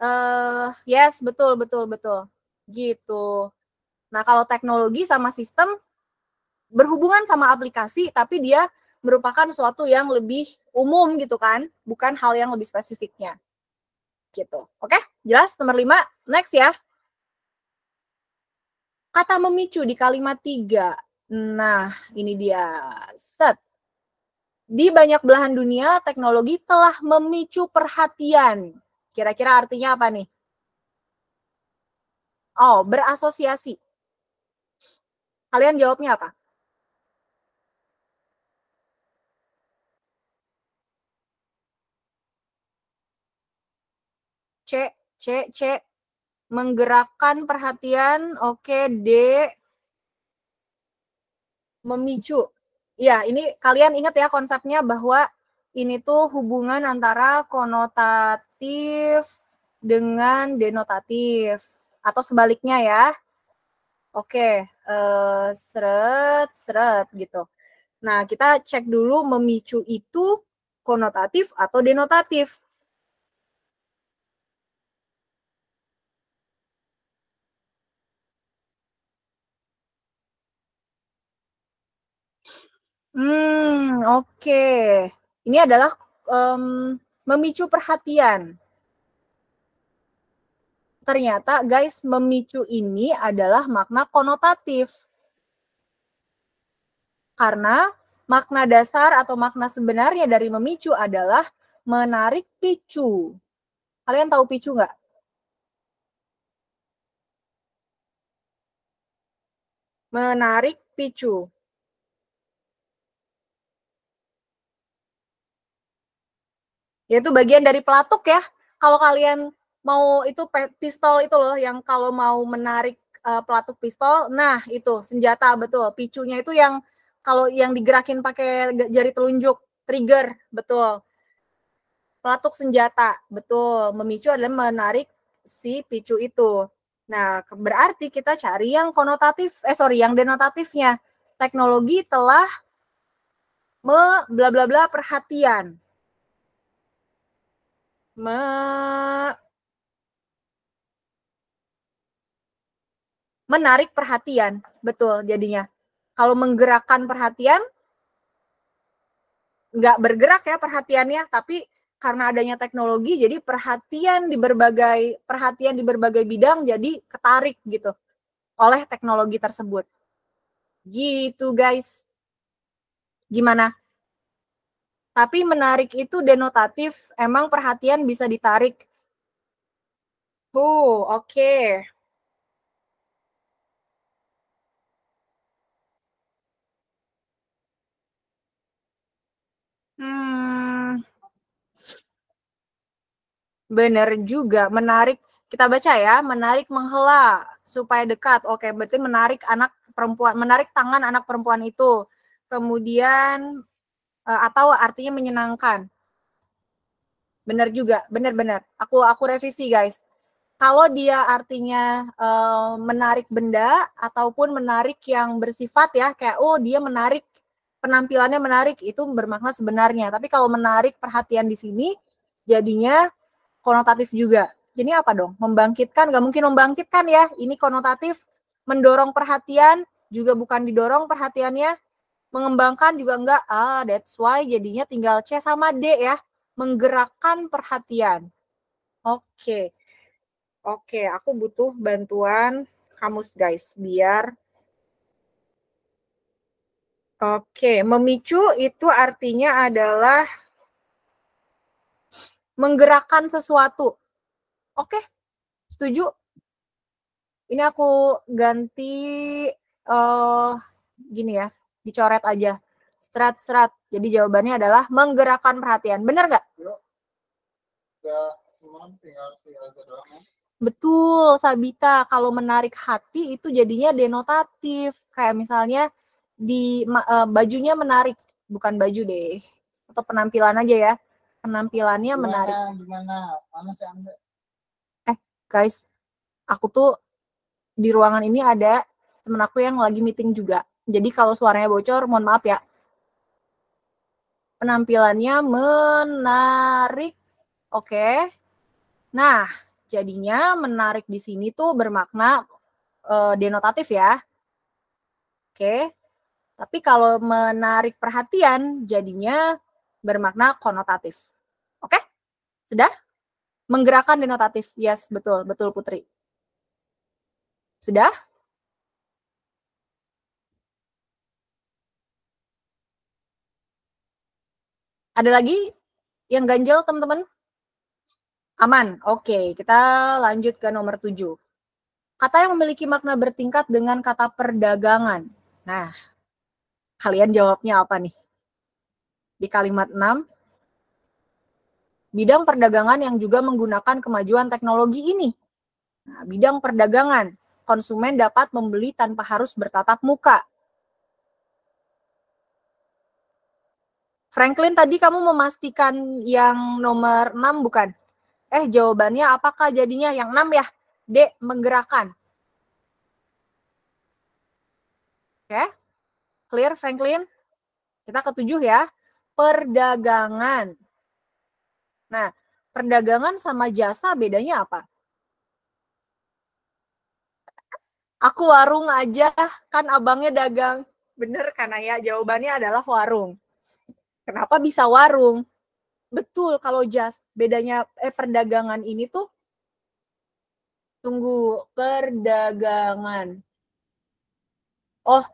eh uh, yes betul betul betul gitu nah kalau teknologi sama sistem berhubungan sama aplikasi tapi dia merupakan suatu yang lebih umum gitu kan, bukan hal yang lebih spesifiknya. Gitu. Oke, jelas nomor 5. Next ya. Kata memicu di kalimat 3. Nah, ini dia. Set. Di banyak belahan dunia, teknologi telah memicu perhatian. Kira-kira artinya apa nih? Oh, berasosiasi. Kalian jawabnya apa? C, C, C. Menggerakkan perhatian, oke, D. Memicu. Ya, ini kalian ingat ya konsepnya bahwa ini tuh hubungan antara konotatif dengan denotatif atau sebaliknya ya. Oke, eh, seret, seret gitu. Nah, kita cek dulu memicu itu konotatif atau denotatif. Hmm, oke. Okay. Ini adalah um, memicu perhatian. Ternyata guys, memicu ini adalah makna konotatif. Karena makna dasar atau makna sebenarnya dari memicu adalah menarik picu. Kalian tahu picu nggak? Menarik picu. yaitu bagian dari pelatuk ya. Kalau kalian mau itu pistol itu loh yang kalau mau menarik uh, pelatuk pistol, nah itu senjata betul. Picunya itu yang kalau yang digerakin pakai jari telunjuk, trigger, betul. Pelatuk senjata, betul. Memicu adalah menarik si picu itu. Nah, berarti kita cari yang konotatif, eh sorry, yang denotatifnya. Teknologi telah me bla bla bla perhatian. Ma. menarik perhatian, betul jadinya. Kalau menggerakkan perhatian, nggak bergerak ya perhatiannya, tapi karena adanya teknologi, jadi perhatian di berbagai perhatian di berbagai bidang jadi ketarik gitu oleh teknologi tersebut. Gitu guys. Gimana? Tapi menarik itu denotatif, emang perhatian bisa ditarik. Oh, oke. Okay. Hmm. Benar juga, menarik. Kita baca ya, menarik menghela supaya dekat. Oke, berarti menarik anak perempuan, menarik tangan anak perempuan itu. Kemudian Eh, atau artinya menyenangkan. Benar juga, benar-benar. Aku aku revisi guys. Kalau dia artinya uh, menarik benda ataupun menarik yang bersifat ya kayak oh dia menarik penampilannya menarik itu bermakna sebenarnya. Tapi kalau menarik perhatian di sini jadinya konotatif juga. Jadi apa dong? Membangkitkan, Gak mungkin membangkitkan ya. Ini konotatif, mendorong perhatian juga bukan didorong perhatiannya, mengembangkan juga enggak ah that's why jadinya tinggal C sama D ya menggerakkan perhatian oke okay. oke okay, aku butuh bantuan kamus guys biar oke okay. memicu itu artinya adalah menggerakkan sesuatu oke okay. setuju ini aku ganti uh, gini ya dicoret aja serat-serat jadi jawabannya adalah menggerakkan perhatian benar nggak ya, ya. Betul, Sabita. Kalau menarik hati itu jadinya denotatif. Kayak misalnya di uh, bajunya menarik, bukan baju deh. Atau penampilan aja ya. Penampilannya gimana, menarik. Gimana? Mana Andre? Eh, guys, aku tuh di ruangan ini ada temen aku yang lagi meeting juga. Jadi kalau suaranya bocor, mohon maaf ya. Penampilannya menarik. Oke. Nah, jadinya menarik di sini tuh bermakna e, denotatif ya. Oke. Tapi kalau menarik perhatian jadinya bermakna konotatif. Oke? Sudah? Menggerakkan denotatif. Yes, betul, betul Putri. Sudah? Ada lagi yang ganjel teman-teman? Aman. Oke, kita lanjut ke nomor 7. Kata yang memiliki makna bertingkat dengan kata perdagangan. Nah, kalian jawabnya apa nih? Di kalimat 6, bidang perdagangan yang juga menggunakan kemajuan teknologi ini. Nah, bidang perdagangan, konsumen dapat membeli tanpa harus bertatap muka. Franklin tadi kamu memastikan yang nomor 6 bukan? Eh jawabannya apakah jadinya yang 6 ya? D menggerakkan. Oke. Okay. Clear Franklin? Kita ketujuh ya. Perdagangan. Nah, perdagangan sama jasa bedanya apa? Aku warung aja, kan abangnya dagang. Bener kan ya? Jawabannya adalah warung. Kenapa bisa warung? Betul kalau jas bedanya eh perdagangan ini tuh tunggu perdagangan. Oh.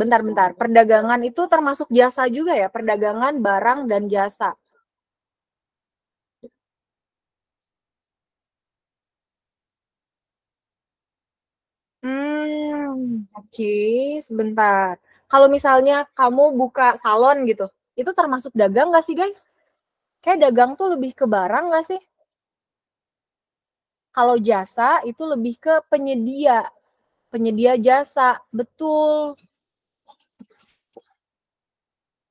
Bentar-bentar. Perdagangan itu termasuk jasa juga ya, perdagangan barang dan jasa. Hmm, oke, sebentar. Kalau misalnya kamu buka salon gitu, itu termasuk dagang nggak sih, guys? Kayak dagang tuh lebih ke barang nggak sih? Kalau jasa itu lebih ke penyedia, penyedia jasa, betul.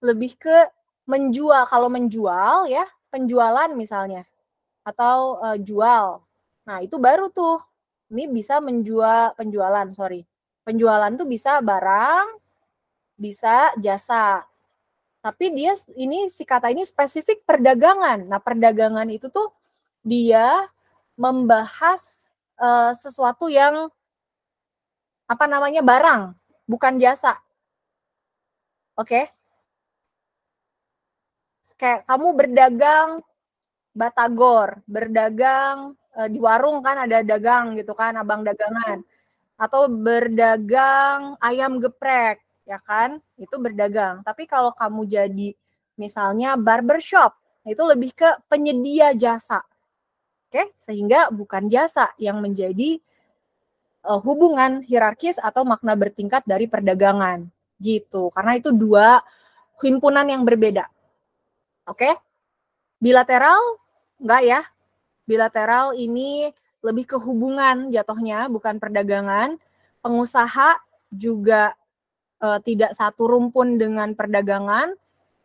Lebih ke menjual, kalau menjual ya, penjualan misalnya, atau uh, jual. Nah, itu baru tuh ini bisa menjual penjualan sorry penjualan tuh bisa barang bisa jasa tapi dia ini si kata ini spesifik perdagangan nah perdagangan itu tuh dia membahas uh, sesuatu yang apa namanya barang bukan jasa oke okay? kayak kamu berdagang batagor berdagang uh, di warung kan ada dagang gitu kan, abang dagangan. Atau berdagang ayam geprek, ya kan? Itu berdagang. Tapi kalau kamu jadi misalnya barbershop, itu lebih ke penyedia jasa. Oke, okay? sehingga bukan jasa yang menjadi uh, hubungan hierarkis atau makna bertingkat dari perdagangan gitu. Karena itu dua himpunan yang berbeda. Oke? Okay? Bilateral enggak ya? Bilateral ini lebih ke hubungan jatuhnya, bukan perdagangan. Pengusaha juga e, tidak satu rumpun dengan perdagangan.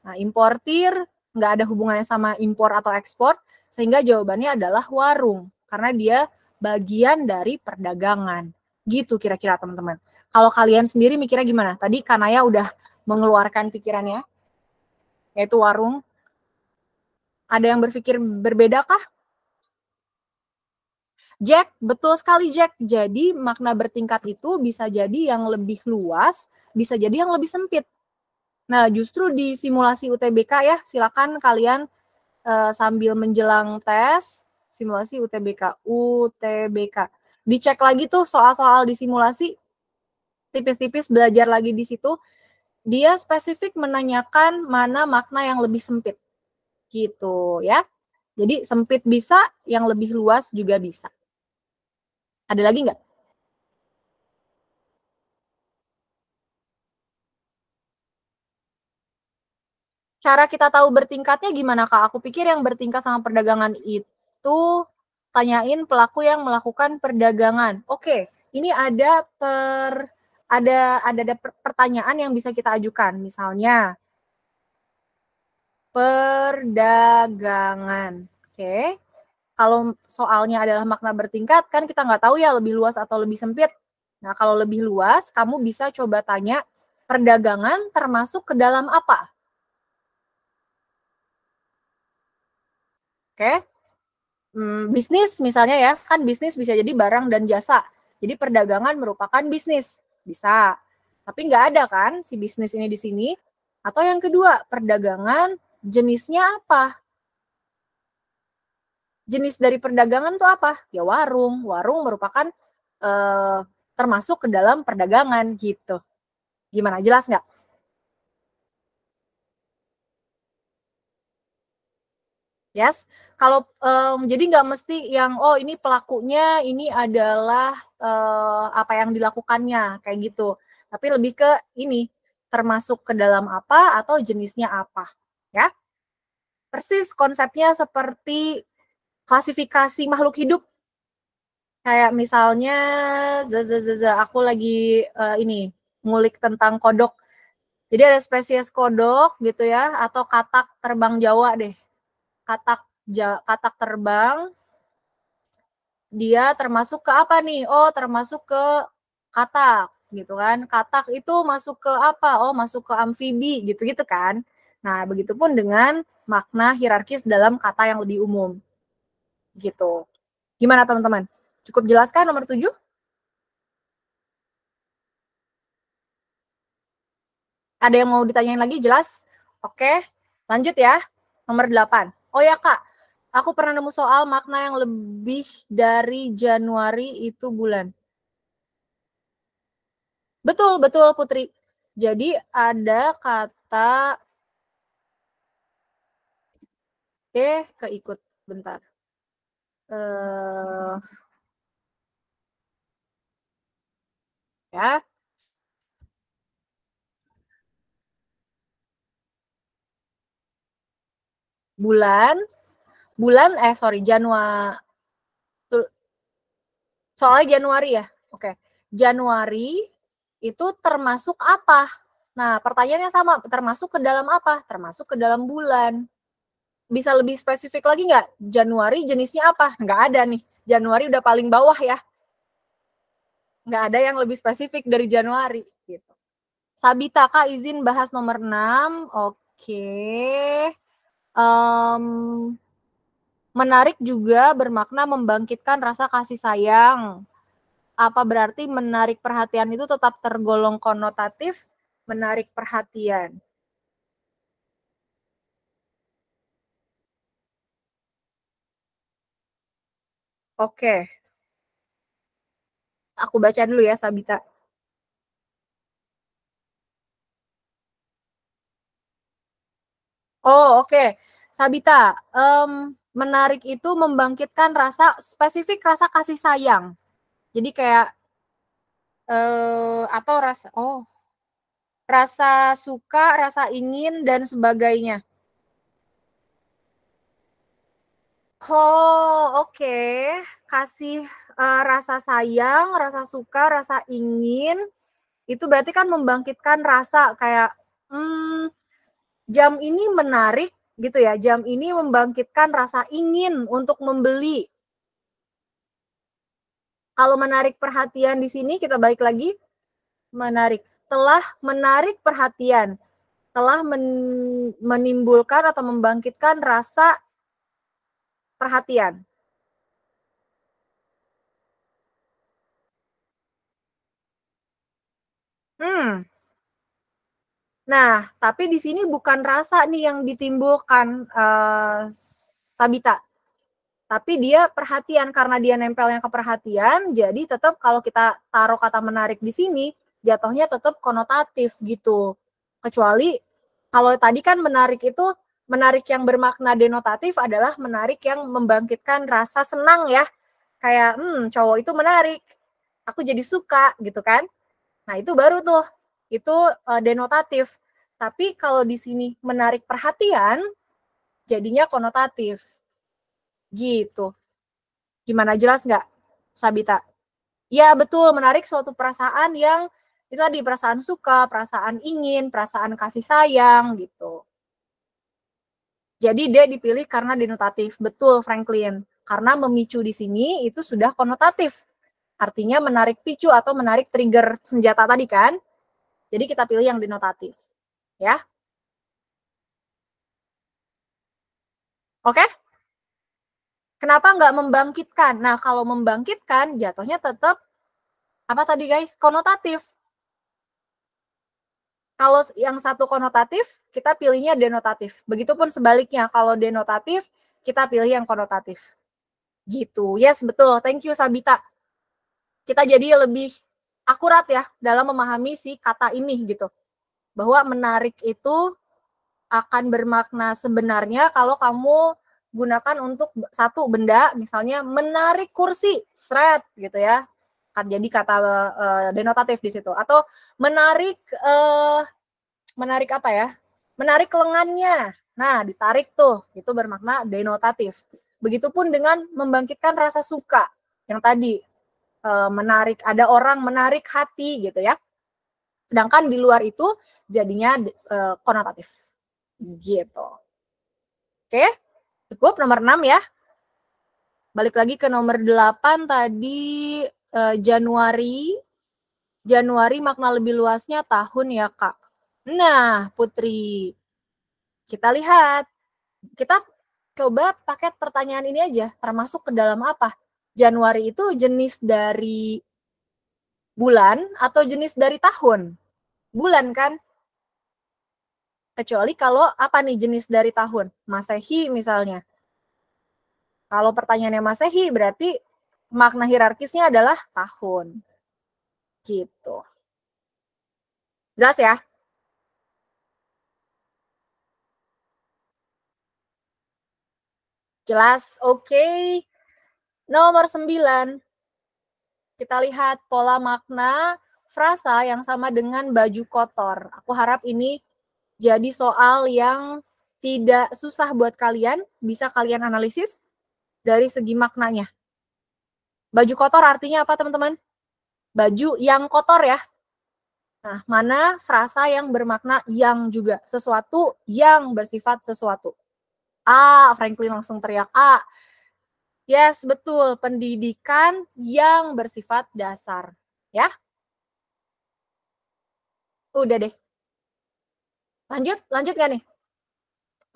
Nah, importir nggak ada hubungannya sama impor atau ekspor, sehingga jawabannya adalah warung karena dia bagian dari perdagangan. Gitu kira-kira teman-teman. Kalau kalian sendiri mikirnya gimana? Tadi Kanaya udah mengeluarkan pikirannya, yaitu warung. Ada yang berpikir berbeda kah? Jack, betul sekali Jack. Jadi makna bertingkat itu bisa jadi yang lebih luas, bisa jadi yang lebih sempit. Nah, justru di simulasi UTBK ya, silakan kalian uh, sambil menjelang tes simulasi UTBK, UTBK. Dicek lagi tuh soal-soal di simulasi, tipis-tipis belajar lagi di situ. Dia spesifik menanyakan mana makna yang lebih sempit. Gitu ya. Jadi sempit bisa, yang lebih luas juga bisa. Ada lagi nggak? Cara kita tahu bertingkatnya gimana, Kak? Aku pikir yang bertingkat sama perdagangan itu tanyain pelaku yang melakukan perdagangan. Oke, ini ada per ada ada, ada pertanyaan yang bisa kita ajukan. Misalnya perdagangan. Oke kalau soalnya adalah makna bertingkat kan kita nggak tahu ya lebih luas atau lebih sempit. Nah, kalau lebih luas kamu bisa coba tanya perdagangan termasuk ke dalam apa? Oke. Hmm, bisnis misalnya ya, kan bisnis bisa jadi barang dan jasa. Jadi perdagangan merupakan bisnis, bisa. Tapi nggak ada kan si bisnis ini di sini. Atau yang kedua, perdagangan jenisnya apa? jenis dari perdagangan tuh apa? Ya warung. Warung merupakan eh, termasuk ke dalam perdagangan gitu. Gimana? Jelas nggak? Yes. Kalau um, jadi nggak mesti yang oh ini pelakunya ini adalah uh, apa yang dilakukannya kayak gitu. Tapi lebih ke ini termasuk ke dalam apa atau jenisnya apa, ya. Persis konsepnya seperti klasifikasi makhluk hidup kayak misalnya zazazaza aku lagi uh, ini ngulik tentang kodok jadi ada spesies kodok gitu ya atau katak terbang Jawa deh katak ja, katak terbang dia termasuk ke apa nih oh termasuk ke katak gitu kan katak itu masuk ke apa oh masuk ke amfibi gitu gitu kan nah begitupun dengan makna hierarkis dalam kata yang lebih umum gitu. Gimana teman-teman? Cukup jelaskah nomor tujuh Ada yang mau ditanyain lagi? Jelas? Oke, lanjut ya. Nomor 8. Oh ya kak, aku pernah nemu soal makna yang lebih dari Januari itu bulan. Betul, betul Putri. Jadi ada kata eh keikut bentar eh, ya bulan bulan eh sorry Januari soalnya Januari ya oke okay. Januari itu termasuk apa nah pertanyaannya sama termasuk ke dalam apa termasuk ke dalam bulan bisa lebih spesifik lagi nggak? Januari jenisnya apa? Nggak ada nih. Januari udah paling bawah ya. Nggak ada yang lebih spesifik dari Januari. Gitu. Sabita, Kak izin bahas nomor 6. Oke. Um, menarik juga bermakna membangkitkan rasa kasih sayang. Apa berarti menarik perhatian itu tetap tergolong konotatif menarik perhatian? Oke. Aku baca dulu ya Sabita. Oh, oke. Okay. Sabita, um, menarik itu membangkitkan rasa spesifik rasa kasih sayang. Jadi kayak uh, atau rasa oh rasa suka, rasa ingin dan sebagainya. Oh, oke. Okay. Kasih uh, rasa sayang, rasa suka, rasa ingin. Itu berarti kan membangkitkan rasa kayak hmm, jam ini menarik gitu ya. Jam ini membangkitkan rasa ingin untuk membeli. Kalau menarik perhatian di sini kita balik lagi menarik. Telah menarik perhatian. Telah menimbulkan atau membangkitkan rasa perhatian. Hmm. Nah, tapi di sini bukan rasa nih yang ditimbulkan uh, Sabita. Tapi dia perhatian karena dia nempelnya ke perhatian, jadi tetap kalau kita taruh kata menarik di sini, jatuhnya tetap konotatif gitu. Kecuali kalau tadi kan menarik itu menarik yang bermakna denotatif adalah menarik yang membangkitkan rasa senang ya. Kayak, hmm, cowok itu menarik, aku jadi suka gitu kan. Nah, itu baru tuh, itu uh, denotatif. Tapi kalau di sini menarik perhatian, jadinya konotatif. Gitu. Gimana jelas nggak, Sabita? Ya, betul, menarik suatu perasaan yang itu tadi perasaan suka, perasaan ingin, perasaan kasih sayang gitu. Jadi dia dipilih karena denotatif. Betul Franklin. Karena memicu di sini itu sudah konotatif. Artinya menarik picu atau menarik trigger senjata tadi kan? Jadi kita pilih yang denotatif. Ya. Oke? Kenapa nggak membangkitkan? Nah, kalau membangkitkan jatuhnya tetap apa tadi guys? Konotatif. Kalau yang satu konotatif, kita pilihnya denotatif. Begitupun sebaliknya, kalau denotatif, kita pilih yang konotatif. Gitu. Yes, betul. Thank you Sabita. Kita jadi lebih akurat ya dalam memahami si kata ini gitu. Bahwa menarik itu akan bermakna sebenarnya kalau kamu gunakan untuk satu benda, misalnya menarik kursi, seret gitu ya, akan jadi kata uh, denotatif di situ atau menarik uh, menarik apa ya menarik lengannya nah ditarik tuh itu bermakna denotatif begitupun dengan membangkitkan rasa suka yang tadi uh, menarik ada orang menarik hati gitu ya sedangkan di luar itu jadinya uh, konotatif gitu oke cukup nomor 6 ya balik lagi ke nomor 8 tadi uh, Januari Januari makna lebih luasnya tahun ya Kak. Nah, Putri. Kita lihat. Kita coba paket pertanyaan ini aja termasuk ke dalam apa? Januari itu jenis dari bulan atau jenis dari tahun? Bulan kan? Kecuali kalau apa nih jenis dari tahun? Masehi misalnya. Kalau pertanyaannya Masehi berarti makna hierarkisnya adalah tahun. Gitu. Jelas ya? Jelas, oke. Okay. Nomor 9. Kita lihat pola makna frasa yang sama dengan baju kotor. Aku harap ini jadi soal yang tidak susah buat kalian, bisa kalian analisis dari segi maknanya. Baju kotor artinya apa teman-teman? Baju yang kotor ya. Nah, mana frasa yang bermakna yang juga? Sesuatu yang bersifat sesuatu. A, ah, Franklin langsung teriak A. Ah, yes, betul. Pendidikan yang bersifat dasar. Ya. Udah deh. Lanjut, lanjut gak nih?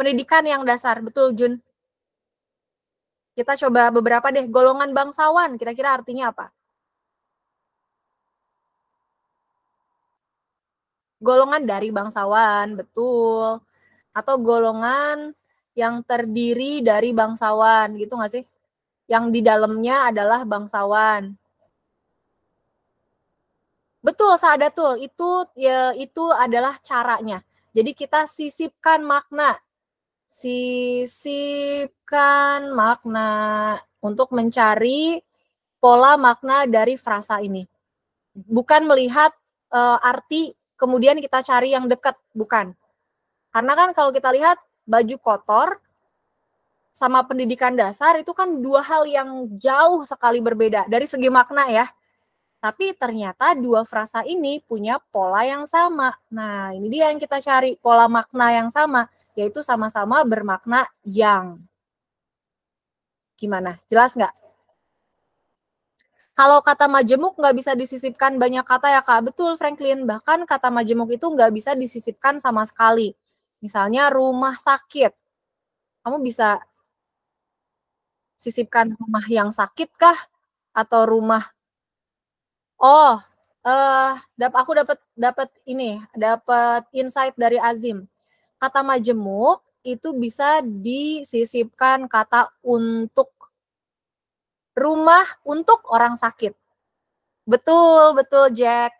Pendidikan yang dasar, betul Jun. Kita coba beberapa deh, golongan bangsawan kira-kira artinya apa? Golongan dari bangsawan, betul. Atau golongan yang terdiri dari bangsawan, gitu nggak sih? Yang di dalamnya adalah bangsawan. Betul, sadatul. Itu ya, itu adalah caranya. Jadi kita sisipkan makna sisipkan makna untuk mencari pola makna dari frasa ini. Bukan melihat e, arti kemudian kita cari yang dekat, bukan. Karena kan kalau kita lihat baju kotor sama pendidikan dasar itu kan dua hal yang jauh sekali berbeda dari segi makna ya. Tapi ternyata dua frasa ini punya pola yang sama. Nah, ini dia yang kita cari, pola makna yang sama yaitu sama-sama bermakna yang. Gimana? Jelas nggak? Kalau kata majemuk nggak bisa disisipkan banyak kata ya kak. Betul Franklin, bahkan kata majemuk itu nggak bisa disisipkan sama sekali. Misalnya rumah sakit. Kamu bisa sisipkan rumah yang sakit kah? Atau rumah, oh, eh uh, aku dapat dapat ini, dapat insight dari Azim kata majemuk itu bisa disisipkan kata untuk rumah untuk orang sakit. Betul, betul Jack.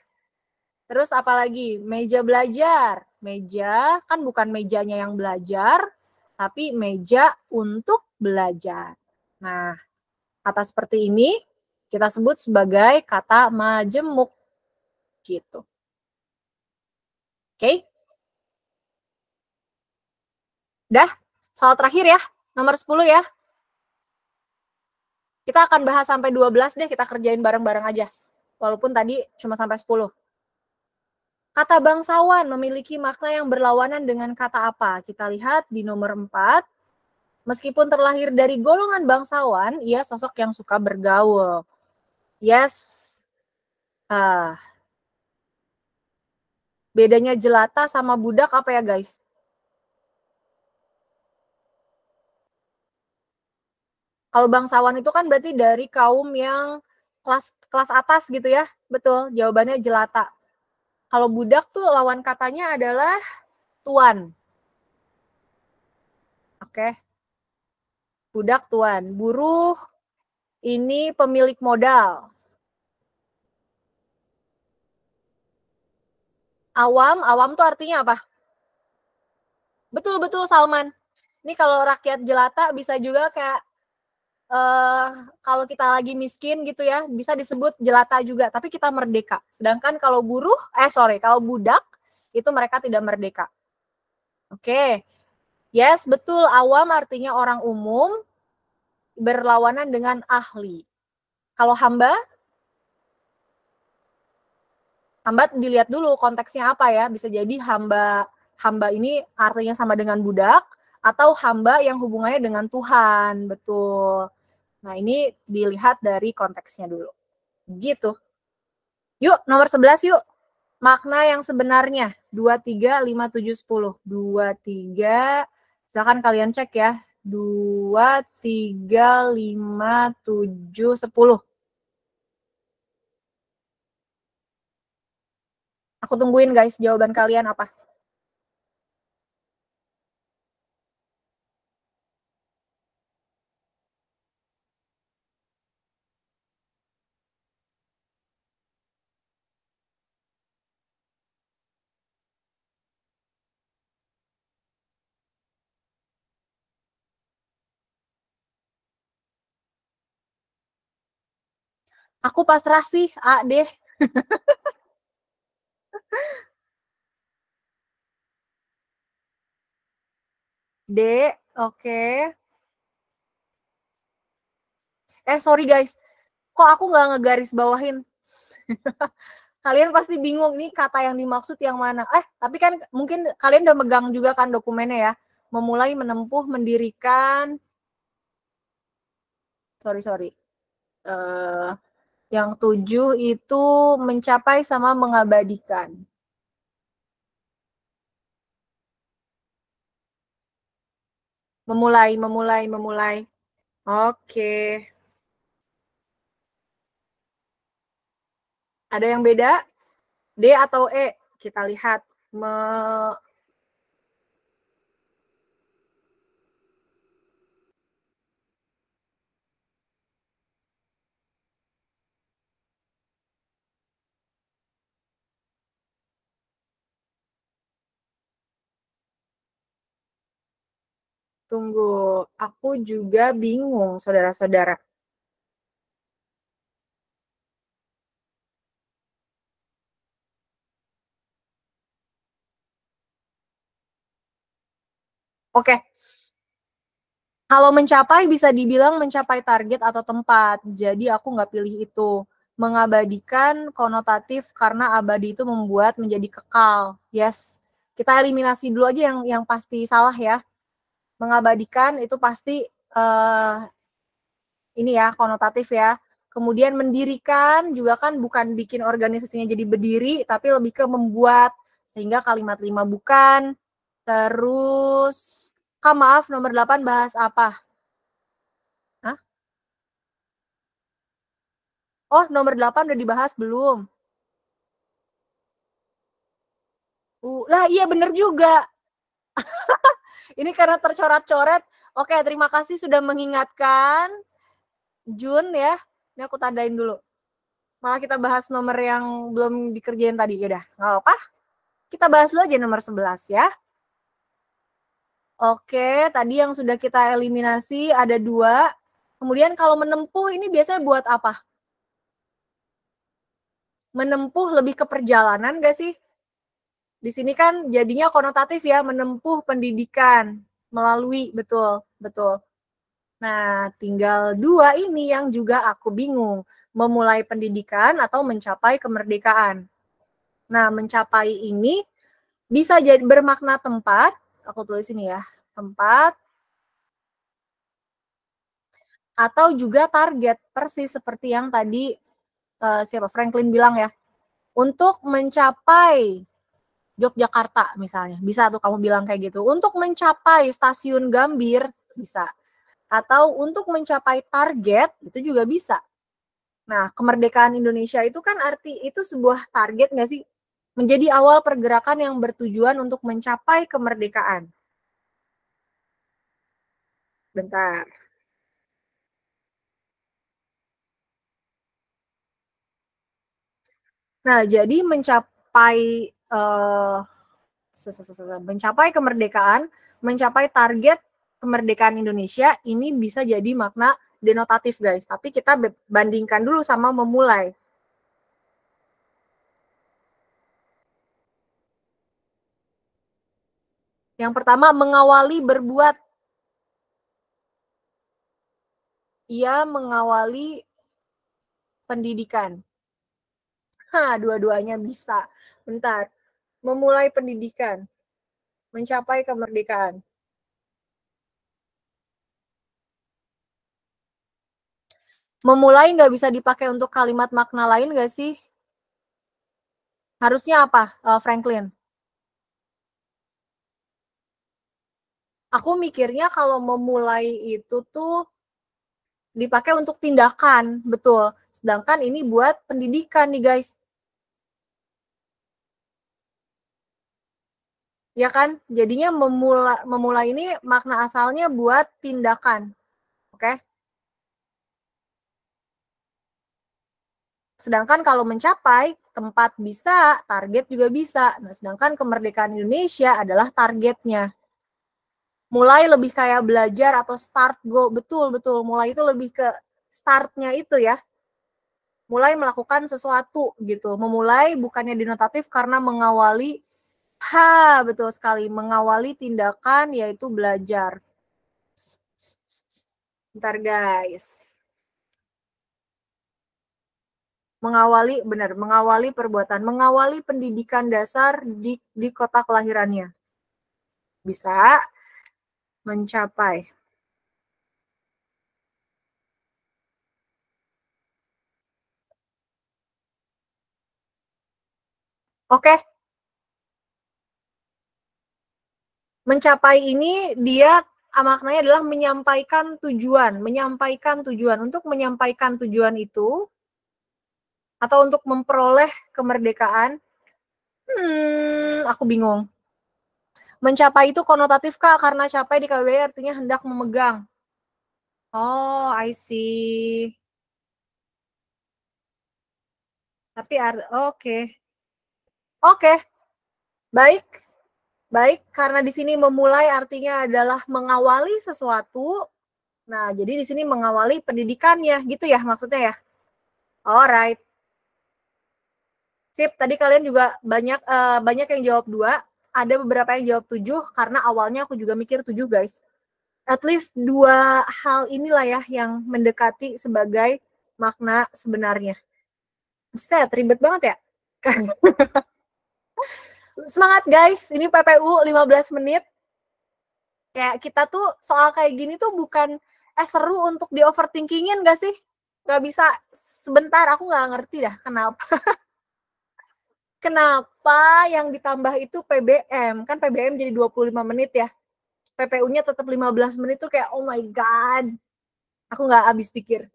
Terus apa lagi? meja belajar. Meja kan bukan mejanya yang belajar, tapi meja untuk belajar. Nah, kata seperti ini kita sebut sebagai kata majemuk. Gitu. Oke. Okay? Dah, soal terakhir ya, nomor 10 ya. Kita akan bahas sampai 12 deh, kita kerjain bareng-bareng aja. Walaupun tadi cuma sampai 10. Kata bangsawan memiliki makna yang berlawanan dengan kata apa? Kita lihat di nomor 4. Meskipun terlahir dari golongan bangsawan, ia sosok yang suka bergaul. Yes. Ah. Bedanya jelata sama budak apa ya guys? Kalau bangsawan itu kan berarti dari kaum yang kelas kelas atas gitu ya. Betul, jawabannya jelata. Kalau budak tuh lawan katanya adalah tuan. Oke. Budak tuan, buruh ini pemilik modal. Awam, awam tuh artinya apa? Betul-betul Salman. Ini kalau rakyat jelata bisa juga kayak uh, kalau kita lagi miskin gitu ya bisa disebut jelata juga tapi kita merdeka sedangkan kalau buruh eh sorry kalau budak itu mereka tidak merdeka oke okay. yes betul awam artinya orang umum berlawanan dengan ahli kalau hamba hamba dilihat dulu konteksnya apa ya bisa jadi hamba hamba ini artinya sama dengan budak atau hamba yang hubungannya dengan Tuhan betul Nah, ini dilihat dari konteksnya dulu. Gitu. Yuk, nomor 11 yuk. Makna yang sebenarnya. 2, 3, 5, 7, 10. 2, 3. Silahkan kalian cek ya. 2, 3, 5, 7, 10. Aku tungguin guys jawaban kalian apa. Aku pasrah sih, A deh. D, oke. Okay. Eh, sorry guys. Kok aku nggak ngegaris bawahin? kalian pasti bingung nih kata yang dimaksud yang mana. Eh, tapi kan mungkin kalian udah megang juga kan dokumennya ya. Memulai menempuh mendirikan sorry sorry. Uh, yang tujuh itu mencapai sama mengabadikan. Memulai, memulai, memulai. Oke. Ada yang beda? D atau E? Kita lihat. Me tunggu. Aku juga bingung, saudara-saudara. Oke. Okay. Kalau mencapai bisa dibilang mencapai target atau tempat. Jadi aku nggak pilih itu. Mengabadikan konotatif karena abadi itu membuat menjadi kekal. Yes. Kita eliminasi dulu aja yang yang pasti salah ya mengabadikan itu pasti uh, ini ya konotatif ya. Kemudian mendirikan juga kan bukan bikin organisasinya jadi berdiri, tapi lebih ke membuat sehingga kalimat lima bukan. Terus, kak maaf nomor delapan bahas apa? Hah? Oh, nomor delapan udah dibahas belum? Uh, lah iya bener juga ini karena tercoret-coret. Oke, terima kasih sudah mengingatkan. Jun ya. Ini aku tandain dulu. Malah kita bahas nomor yang belum dikerjain tadi. Yaudah, nggak apa Kita bahas dulu aja nomor 11 ya. Oke, tadi yang sudah kita eliminasi ada dua. Kemudian kalau menempuh ini biasanya buat apa? Menempuh lebih ke perjalanan gak sih? di sini kan jadinya konotatif ya menempuh pendidikan melalui betul betul nah tinggal dua ini yang juga aku bingung memulai pendidikan atau mencapai kemerdekaan nah mencapai ini bisa jadi bermakna tempat aku tulis ini ya tempat atau juga target persis seperti yang tadi uh, siapa Franklin bilang ya untuk mencapai Yogyakarta misalnya. Bisa tuh kamu bilang kayak gitu. Untuk mencapai stasiun Gambir bisa. Atau untuk mencapai target itu juga bisa. Nah, kemerdekaan Indonesia itu kan arti itu sebuah target nggak sih? Menjadi awal pergerakan yang bertujuan untuk mencapai kemerdekaan. Bentar. Nah, jadi mencapai uh, mencapai kemerdekaan, mencapai target kemerdekaan Indonesia ini bisa jadi makna denotatif guys. Tapi kita bandingkan dulu sama memulai. Yang pertama mengawali berbuat. Ia mengawali pendidikan. Hah, dua-duanya bisa. Bentar memulai pendidikan, mencapai kemerdekaan. Memulai nggak bisa dipakai untuk kalimat makna lain nggak sih? Harusnya apa, eh, Franklin? Aku mikirnya kalau memulai itu tuh dipakai untuk tindakan, betul. Sedangkan ini buat pendidikan nih guys. ya kan? Jadinya memula memulai ini makna asalnya buat tindakan. Oke. Okay? Sedangkan kalau mencapai tempat bisa, target juga bisa. Nah, sedangkan kemerdekaan Indonesia adalah targetnya. Mulai lebih kayak belajar atau start go, betul betul. Mulai itu lebih ke startnya itu ya. Mulai melakukan sesuatu gitu. Memulai bukannya denotatif karena mengawali Ha, betul sekali. Mengawali tindakan yaitu belajar. Bentar guys. Mengawali, benar, mengawali perbuatan. Mengawali pendidikan dasar di, di kota kelahirannya. Bisa mencapai. Oke, okay. mencapai ini dia maknanya adalah menyampaikan tujuan, menyampaikan tujuan untuk menyampaikan tujuan itu atau untuk memperoleh kemerdekaan. Hmm, aku bingung. Mencapai itu konotatif Kak karena capai di KBBI artinya hendak memegang. Oh, I see. Tapi oke. Okay. Oke. Okay. Baik, Baik, karena di sini memulai artinya adalah mengawali sesuatu. Nah, jadi di sini mengawali pendidikannya, gitu ya maksudnya ya. Alright. Sip, tadi kalian juga banyak uh, banyak yang jawab dua, ada beberapa yang jawab tujuh karena awalnya aku juga mikir tujuh guys. At least dua hal inilah ya yang mendekati sebagai makna sebenarnya. Set, ribet banget ya. Hmm. semangat guys, ini PPU 15 menit. Kayak kita tuh soal kayak gini tuh bukan eh seru untuk di overthinkingin gak sih? Gak bisa sebentar, aku gak ngerti dah kenapa. kenapa yang ditambah itu PBM? Kan PBM jadi 25 menit ya. PPU-nya tetap 15 menit tuh kayak oh my god. Aku gak habis pikir.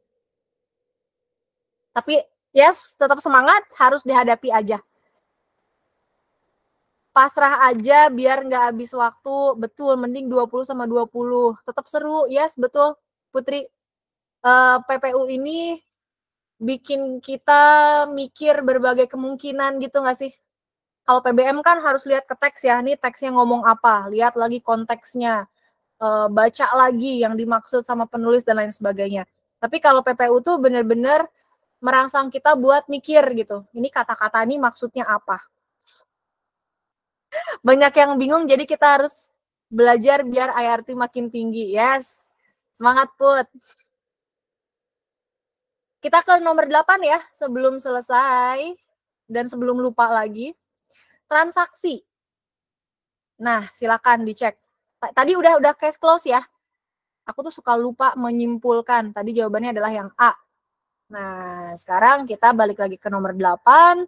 Tapi yes, tetap semangat, harus dihadapi aja pasrah aja biar nggak habis waktu. Betul, mending 20 sama 20. Tetap seru, yes, betul. Putri, uh, eh, PPU ini bikin kita mikir berbagai kemungkinan gitu nggak sih? Kalau PBM kan harus lihat ke teks ya, nih teksnya ngomong apa, lihat lagi konteksnya, uh, baca lagi yang dimaksud sama penulis dan lain sebagainya. Tapi kalau PPU tuh bener-bener merangsang kita buat mikir gitu, ini kata-kata ini maksudnya apa banyak yang bingung jadi kita harus belajar biar IRT makin tinggi. Yes. Semangat Put. Kita ke nomor 8 ya sebelum selesai dan sebelum lupa lagi. Transaksi. Nah, silakan dicek. Tadi udah udah cash close ya. Aku tuh suka lupa menyimpulkan. Tadi jawabannya adalah yang A. Nah, sekarang kita balik lagi ke nomor 8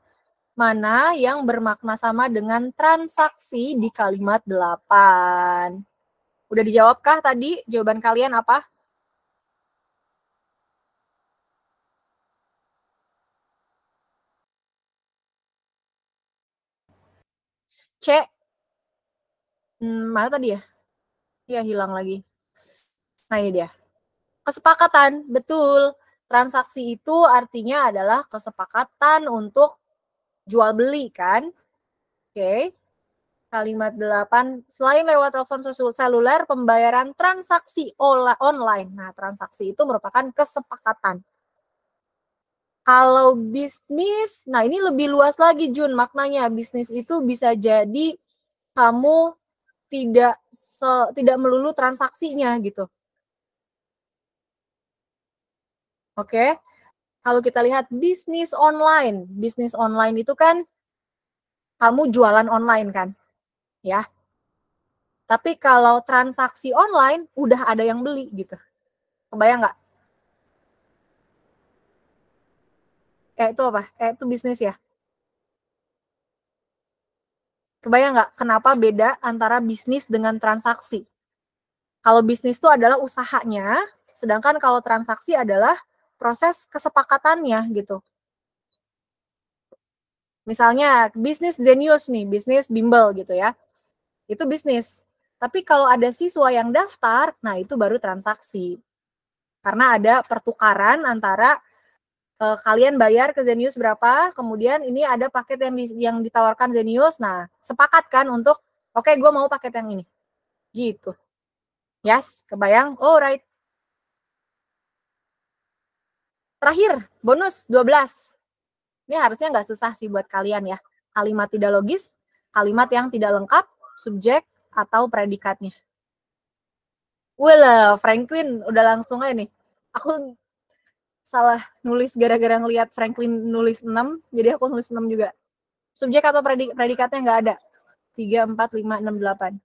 mana yang bermakna sama dengan transaksi di kalimat 8. Udah dijawabkah tadi? Jawaban kalian apa? C. Hmm, mana tadi ya? Ya, hilang lagi. Nah, ini dia. Kesepakatan, betul. Transaksi itu artinya adalah kesepakatan untuk jual beli kan. Oke. Okay. Kalimat 8, selain lewat telepon seluler, pembayaran transaksi online. Nah, transaksi itu merupakan kesepakatan. Kalau bisnis, nah ini lebih luas lagi Jun maknanya. Bisnis itu bisa jadi kamu tidak se, tidak melulu transaksinya gitu. Oke. Okay? kalau kita lihat bisnis online, bisnis online itu kan kamu jualan online kan? Ya. Tapi kalau transaksi online udah ada yang beli gitu. Kebayang nggak? Eh itu apa? Eh itu bisnis ya? Kebayang nggak kenapa beda antara bisnis dengan transaksi? Kalau bisnis itu adalah usahanya, sedangkan kalau transaksi adalah proses kesepakatannya gitu. Misalnya bisnis Zenius nih, bisnis bimbel gitu ya. Itu bisnis. Tapi kalau ada siswa yang daftar, nah itu baru transaksi. Karena ada pertukaran antara e, kalian bayar ke Zenius berapa, kemudian ini ada paket yang di, yang ditawarkan Zenius. Nah, sepakat kan untuk oke okay, gue mau paket yang ini. Gitu. Yes, kebayang? Oh, right. Terakhir, bonus 12. Ini harusnya nggak susah sih buat kalian ya. Kalimat tidak logis, kalimat yang tidak lengkap, subjek, atau predikatnya. Wala, Franklin udah langsung aja nih. Aku salah nulis gara-gara ngeliat Franklin nulis 6, jadi aku nulis 6 juga. Subjek atau predik predikatnya nggak ada. 3, 4, 5, 6, 8.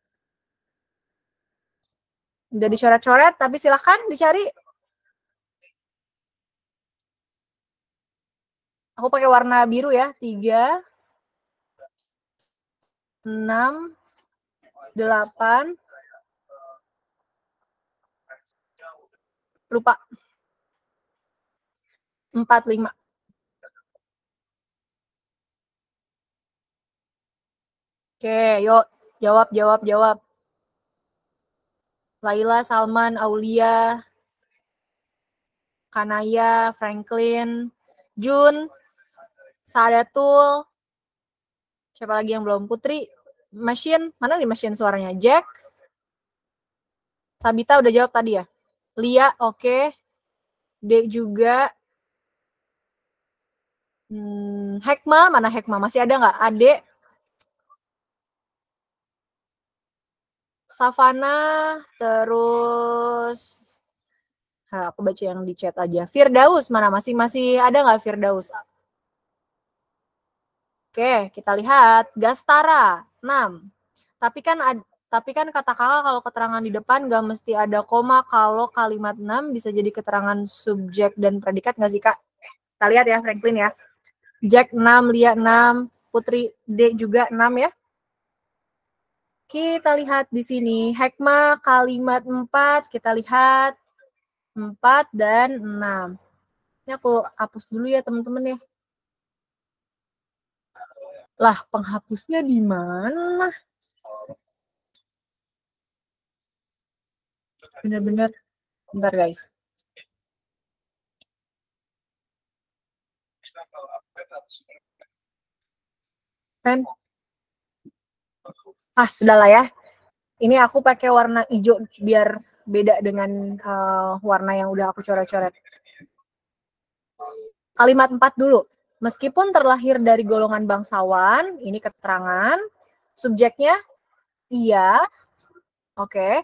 Udah dicoret-coret, tapi silahkan dicari aku pakai warna biru ya tiga enam delapan lupa empat lima oke yuk jawab jawab jawab Laila Salman Aulia Kanaya Franklin Jun, Saadatul, siapa lagi yang belum? Putri, Mesin, mana nih mesin suaranya? Jack, Sabita udah jawab tadi ya? Lia, oke. Okay. D juga. Hmm, Hekma, mana Hekma? Masih ada nggak? Ade, Savana, terus nah, aku baca yang di chat aja. Firdaus mana masih masih ada nggak Firdaus? Oke, kita lihat Gastara 6. Tapi kan ad, tapi kan kata kakak kalau keterangan di depan gak mesti ada koma kalau kalimat 6 bisa jadi keterangan subjek dan predikat nggak sih kak? Kita lihat ya Franklin ya. Jack 6, Lia 6, Putri D juga 6 ya. Kita lihat di sini Hekma kalimat 4, kita lihat 4 dan 6. Ini aku hapus dulu ya teman-teman ya. Lah, penghapusnya di mana? Bener-bener. Bentar, guys. Pen. Ah, sudahlah ya. Ini aku pakai warna hijau biar beda dengan uh, warna yang udah aku coret-coret. Kalimat empat dulu. Meskipun terlahir dari golongan bangsawan, ini keterangan. Subjeknya, iya. Oke. Okay.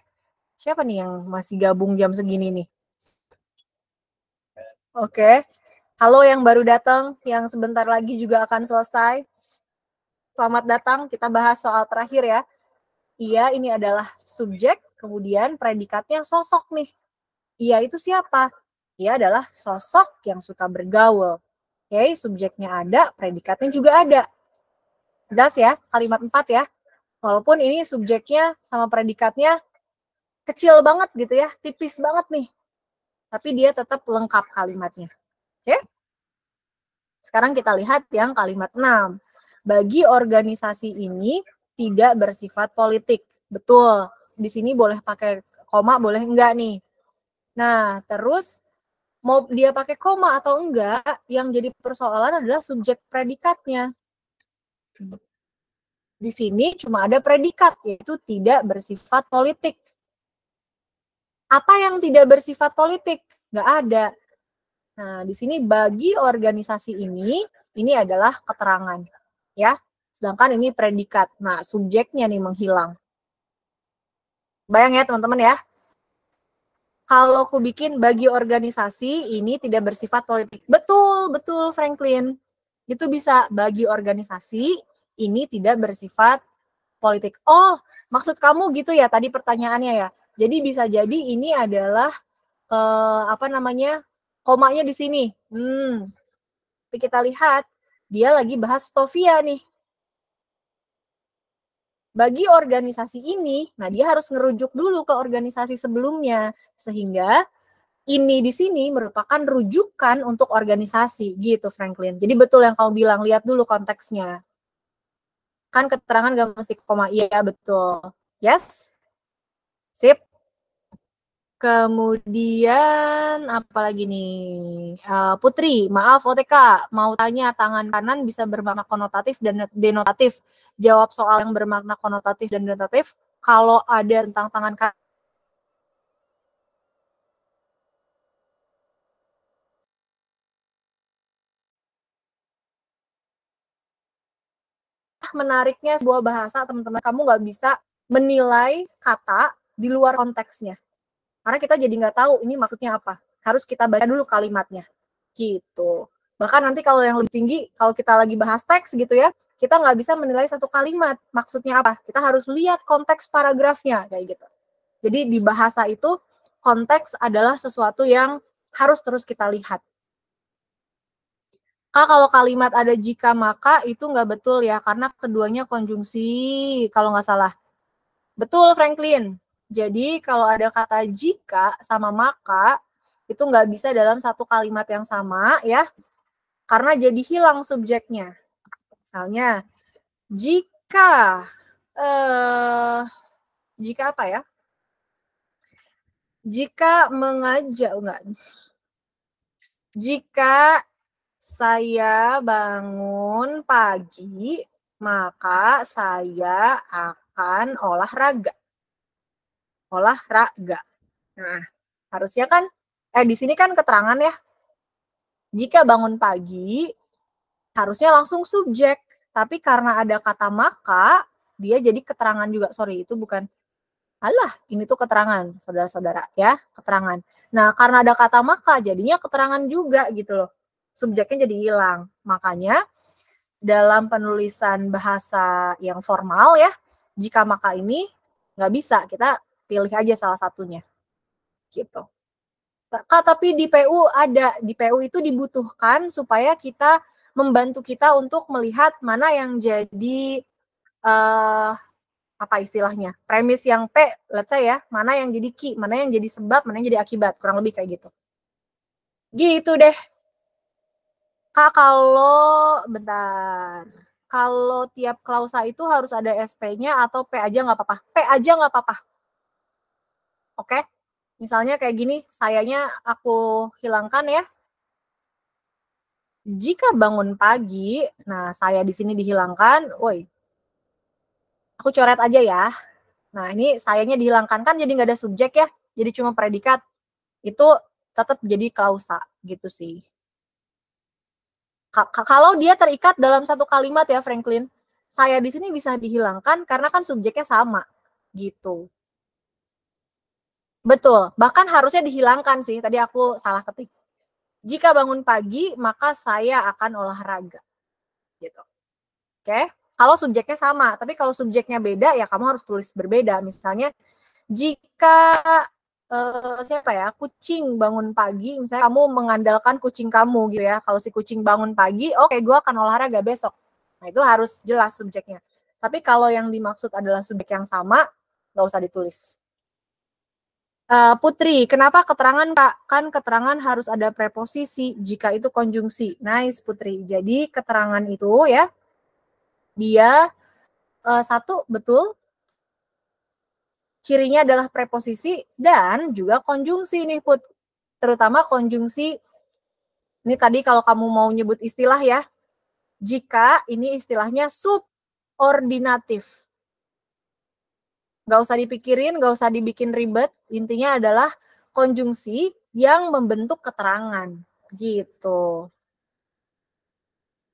Siapa nih yang masih gabung jam segini nih? Oke. Okay. Halo yang baru datang, yang sebentar lagi juga akan selesai. Selamat datang, kita bahas soal terakhir ya. Iya, ini adalah subjek, kemudian predikatnya sosok nih. Iya itu siapa? Iya adalah sosok yang suka bergaul. Oke, subjeknya ada, predikatnya juga ada. Jelas ya, kalimat 4 ya. Walaupun ini subjeknya sama predikatnya kecil banget gitu ya, tipis banget nih. Tapi dia tetap lengkap kalimatnya. Oke? Sekarang kita lihat yang kalimat 6. Bagi organisasi ini tidak bersifat politik. Betul. Di sini boleh pakai koma, boleh enggak nih. Nah, terus mau dia pakai koma atau enggak yang jadi persoalan adalah subjek predikatnya di sini cuma ada predikat yaitu tidak bersifat politik apa yang tidak bersifat politik nggak ada nah di sini bagi organisasi ini ini adalah keterangan ya sedangkan ini predikat nah subjeknya nih menghilang bayang ya teman-teman ya kalau aku bikin bagi organisasi ini tidak bersifat politik. Betul, betul Franklin. Itu bisa bagi organisasi ini tidak bersifat politik. Oh, maksud kamu gitu ya tadi pertanyaannya ya. Jadi bisa jadi ini adalah eh, apa namanya? komanya di sini. Hmm. Tapi kita lihat dia lagi bahas Tofia nih bagi organisasi ini, nah dia harus ngerujuk dulu ke organisasi sebelumnya sehingga ini di sini merupakan rujukan untuk organisasi gitu Franklin. Jadi betul yang kamu bilang, lihat dulu konteksnya. Kan keterangan gak mesti koma, iya betul. Yes? Sip. Kemudian apalagi nih uh, Putri, maaf OTK, mau tanya tangan kanan bisa bermakna konotatif dan denotatif. Jawab soal yang bermakna konotatif dan denotatif. Kalau ada tentang tangan kanan ah, menariknya sebuah bahasa teman-teman kamu nggak bisa menilai kata di luar konteksnya karena kita jadi nggak tahu ini maksudnya apa harus kita baca dulu kalimatnya gitu bahkan nanti kalau yang lebih tinggi kalau kita lagi bahas teks gitu ya kita nggak bisa menilai satu kalimat maksudnya apa kita harus lihat konteks paragrafnya kayak gitu jadi di bahasa itu konteks adalah sesuatu yang harus terus kita lihat Kak, kalau kalimat ada jika maka itu nggak betul ya, karena keduanya konjungsi, kalau nggak salah. Betul, Franklin. Jadi kalau ada kata jika sama maka itu nggak bisa dalam satu kalimat yang sama ya. Karena jadi hilang subjeknya. Misalnya jika eh jika apa ya? Jika mengajak enggak. Oh, jika saya bangun pagi, maka saya akan olahraga olahraga. Nah, harusnya kan eh di sini kan keterangan ya. Jika bangun pagi harusnya langsung subjek, tapi karena ada kata maka dia jadi keterangan juga. Sorry, itu bukan Alah, ini tuh keterangan, saudara-saudara ya, keterangan. Nah, karena ada kata maka jadinya keterangan juga gitu loh. Subjeknya jadi hilang. Makanya dalam penulisan bahasa yang formal ya, jika maka ini nggak bisa kita pilih aja salah satunya gitu kak tapi di PU ada di PU itu dibutuhkan supaya kita membantu kita untuk melihat mana yang jadi uh, apa istilahnya premis yang P let's say ya mana yang jadi key mana yang jadi sebab mana yang jadi akibat kurang lebih kayak gitu gitu deh kak kalau bentar kalau tiap klausa itu harus ada SP-nya atau P aja nggak apa-apa P aja nggak apa-apa Oke. Okay? Misalnya kayak gini, sayanya aku hilangkan ya. Jika bangun pagi, nah saya di sini dihilangkan, woi. Aku coret aja ya. Nah, ini sayanya dihilangkan kan jadi nggak ada subjek ya. Jadi cuma predikat. Itu tetap jadi klausa gitu sih. kalau dia terikat dalam satu kalimat ya Franklin, saya di sini bisa dihilangkan karena kan subjeknya sama gitu. Betul, bahkan harusnya dihilangkan sih. Tadi aku salah ketik. Jika bangun pagi, maka saya akan olahraga. Gitu. Oke. Kalau subjeknya sama, tapi kalau subjeknya beda ya kamu harus tulis berbeda. Misalnya jika uh, siapa ya, kucing bangun pagi, misalnya kamu mengandalkan kucing kamu gitu ya. Kalau si kucing bangun pagi, oke okay, gue akan olahraga besok. Nah, itu harus jelas subjeknya. Tapi kalau yang dimaksud adalah subjek yang sama, nggak usah ditulis. Uh, Putri, kenapa keterangan Kak? Kan keterangan harus ada preposisi jika itu konjungsi. Nice Putri. Jadi keterangan itu ya dia uh, satu betul cirinya adalah preposisi dan juga konjungsi nih Put. Terutama konjungsi ini tadi kalau kamu mau nyebut istilah ya. Jika ini istilahnya subordinatif nggak usah dipikirin, nggak usah dibikin ribet. Intinya adalah konjungsi yang membentuk keterangan gitu.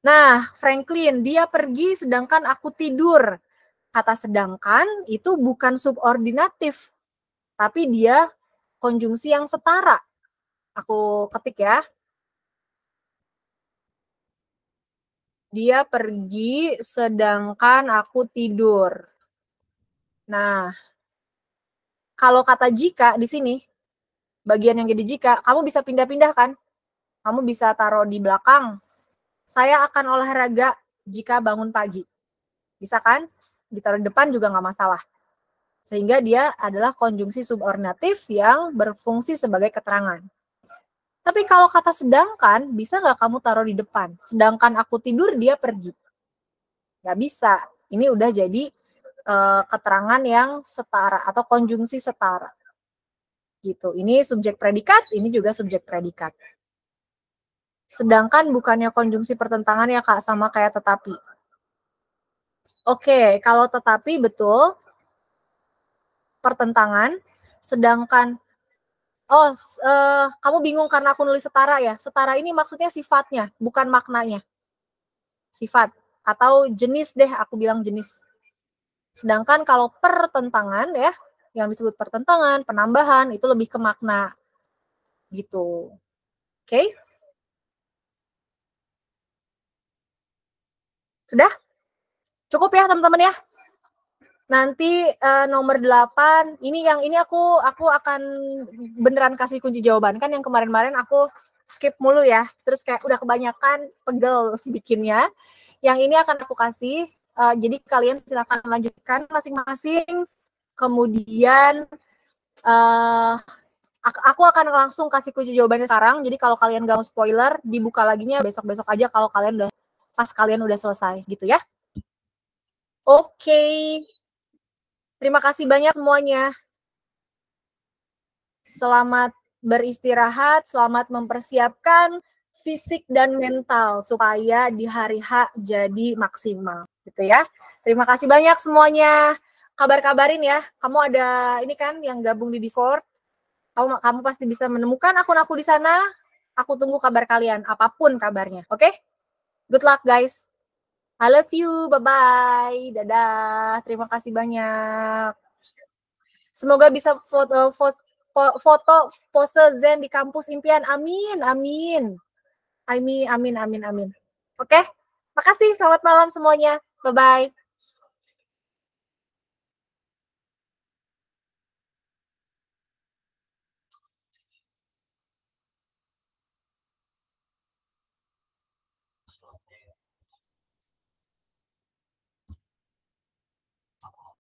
Nah, Franklin, dia pergi sedangkan aku tidur. Kata sedangkan itu bukan subordinatif, tapi dia konjungsi yang setara. Aku ketik ya. Dia pergi sedangkan aku tidur. Nah, kalau kata jika di sini, bagian yang jadi jika, kamu bisa pindah-pindah kan? Kamu bisa taruh di belakang. Saya akan olahraga jika bangun pagi. Bisa kan? Ditaruh di depan juga nggak masalah. Sehingga dia adalah konjungsi subordinatif yang berfungsi sebagai keterangan. Tapi kalau kata sedangkan, bisa nggak kamu taruh di depan? Sedangkan aku tidur, dia pergi. Nggak bisa. Ini udah jadi Eh, keterangan yang setara atau konjungsi setara. Gitu. Ini subjek predikat, ini juga subjek predikat. Sedangkan bukannya konjungsi pertentangan ya Kak sama kayak tetapi. Oke, kalau tetapi betul pertentangan sedangkan oh uh, kamu bingung karena aku nulis setara ya. Setara ini maksudnya sifatnya, bukan maknanya. Sifat atau jenis deh aku bilang jenis. Sedangkan kalau pertentangan ya, yang disebut pertentangan, penambahan itu lebih ke makna gitu. Oke? Okay? Sudah? Cukup ya teman-teman ya. Nanti uh, nomor 8, ini yang ini aku aku akan beneran kasih kunci jawaban kan yang kemarin-kemarin aku skip mulu ya. Terus kayak udah kebanyakan pegel bikinnya. Yang ini akan aku kasih Uh, jadi kalian silakan lanjutkan masing-masing. Kemudian uh, aku akan langsung kasih kunci jawabannya sekarang. Jadi kalau kalian gak mau spoiler, dibuka lagi besok-besok aja kalau kalian udah pas kalian udah selesai gitu ya. Oke. Okay. Terima kasih banyak semuanya. Selamat beristirahat, selamat mempersiapkan fisik dan mental supaya di hari H jadi maksimal gitu ya. Terima kasih banyak semuanya. Kabar-kabarin ya. Kamu ada ini kan yang gabung di Discord. Kamu kamu pasti bisa menemukan akun aku di sana. Aku tunggu kabar kalian apapun kabarnya. Oke? Okay? Good luck guys. I love you. Bye bye. Dadah. Terima kasih banyak. Semoga bisa foto foto, foto pose zen di kampus impian. Amin. Amin. Amin, amin, amin, amin. Oke, okay? makasih. Selamat malam semuanya. Bye-bye.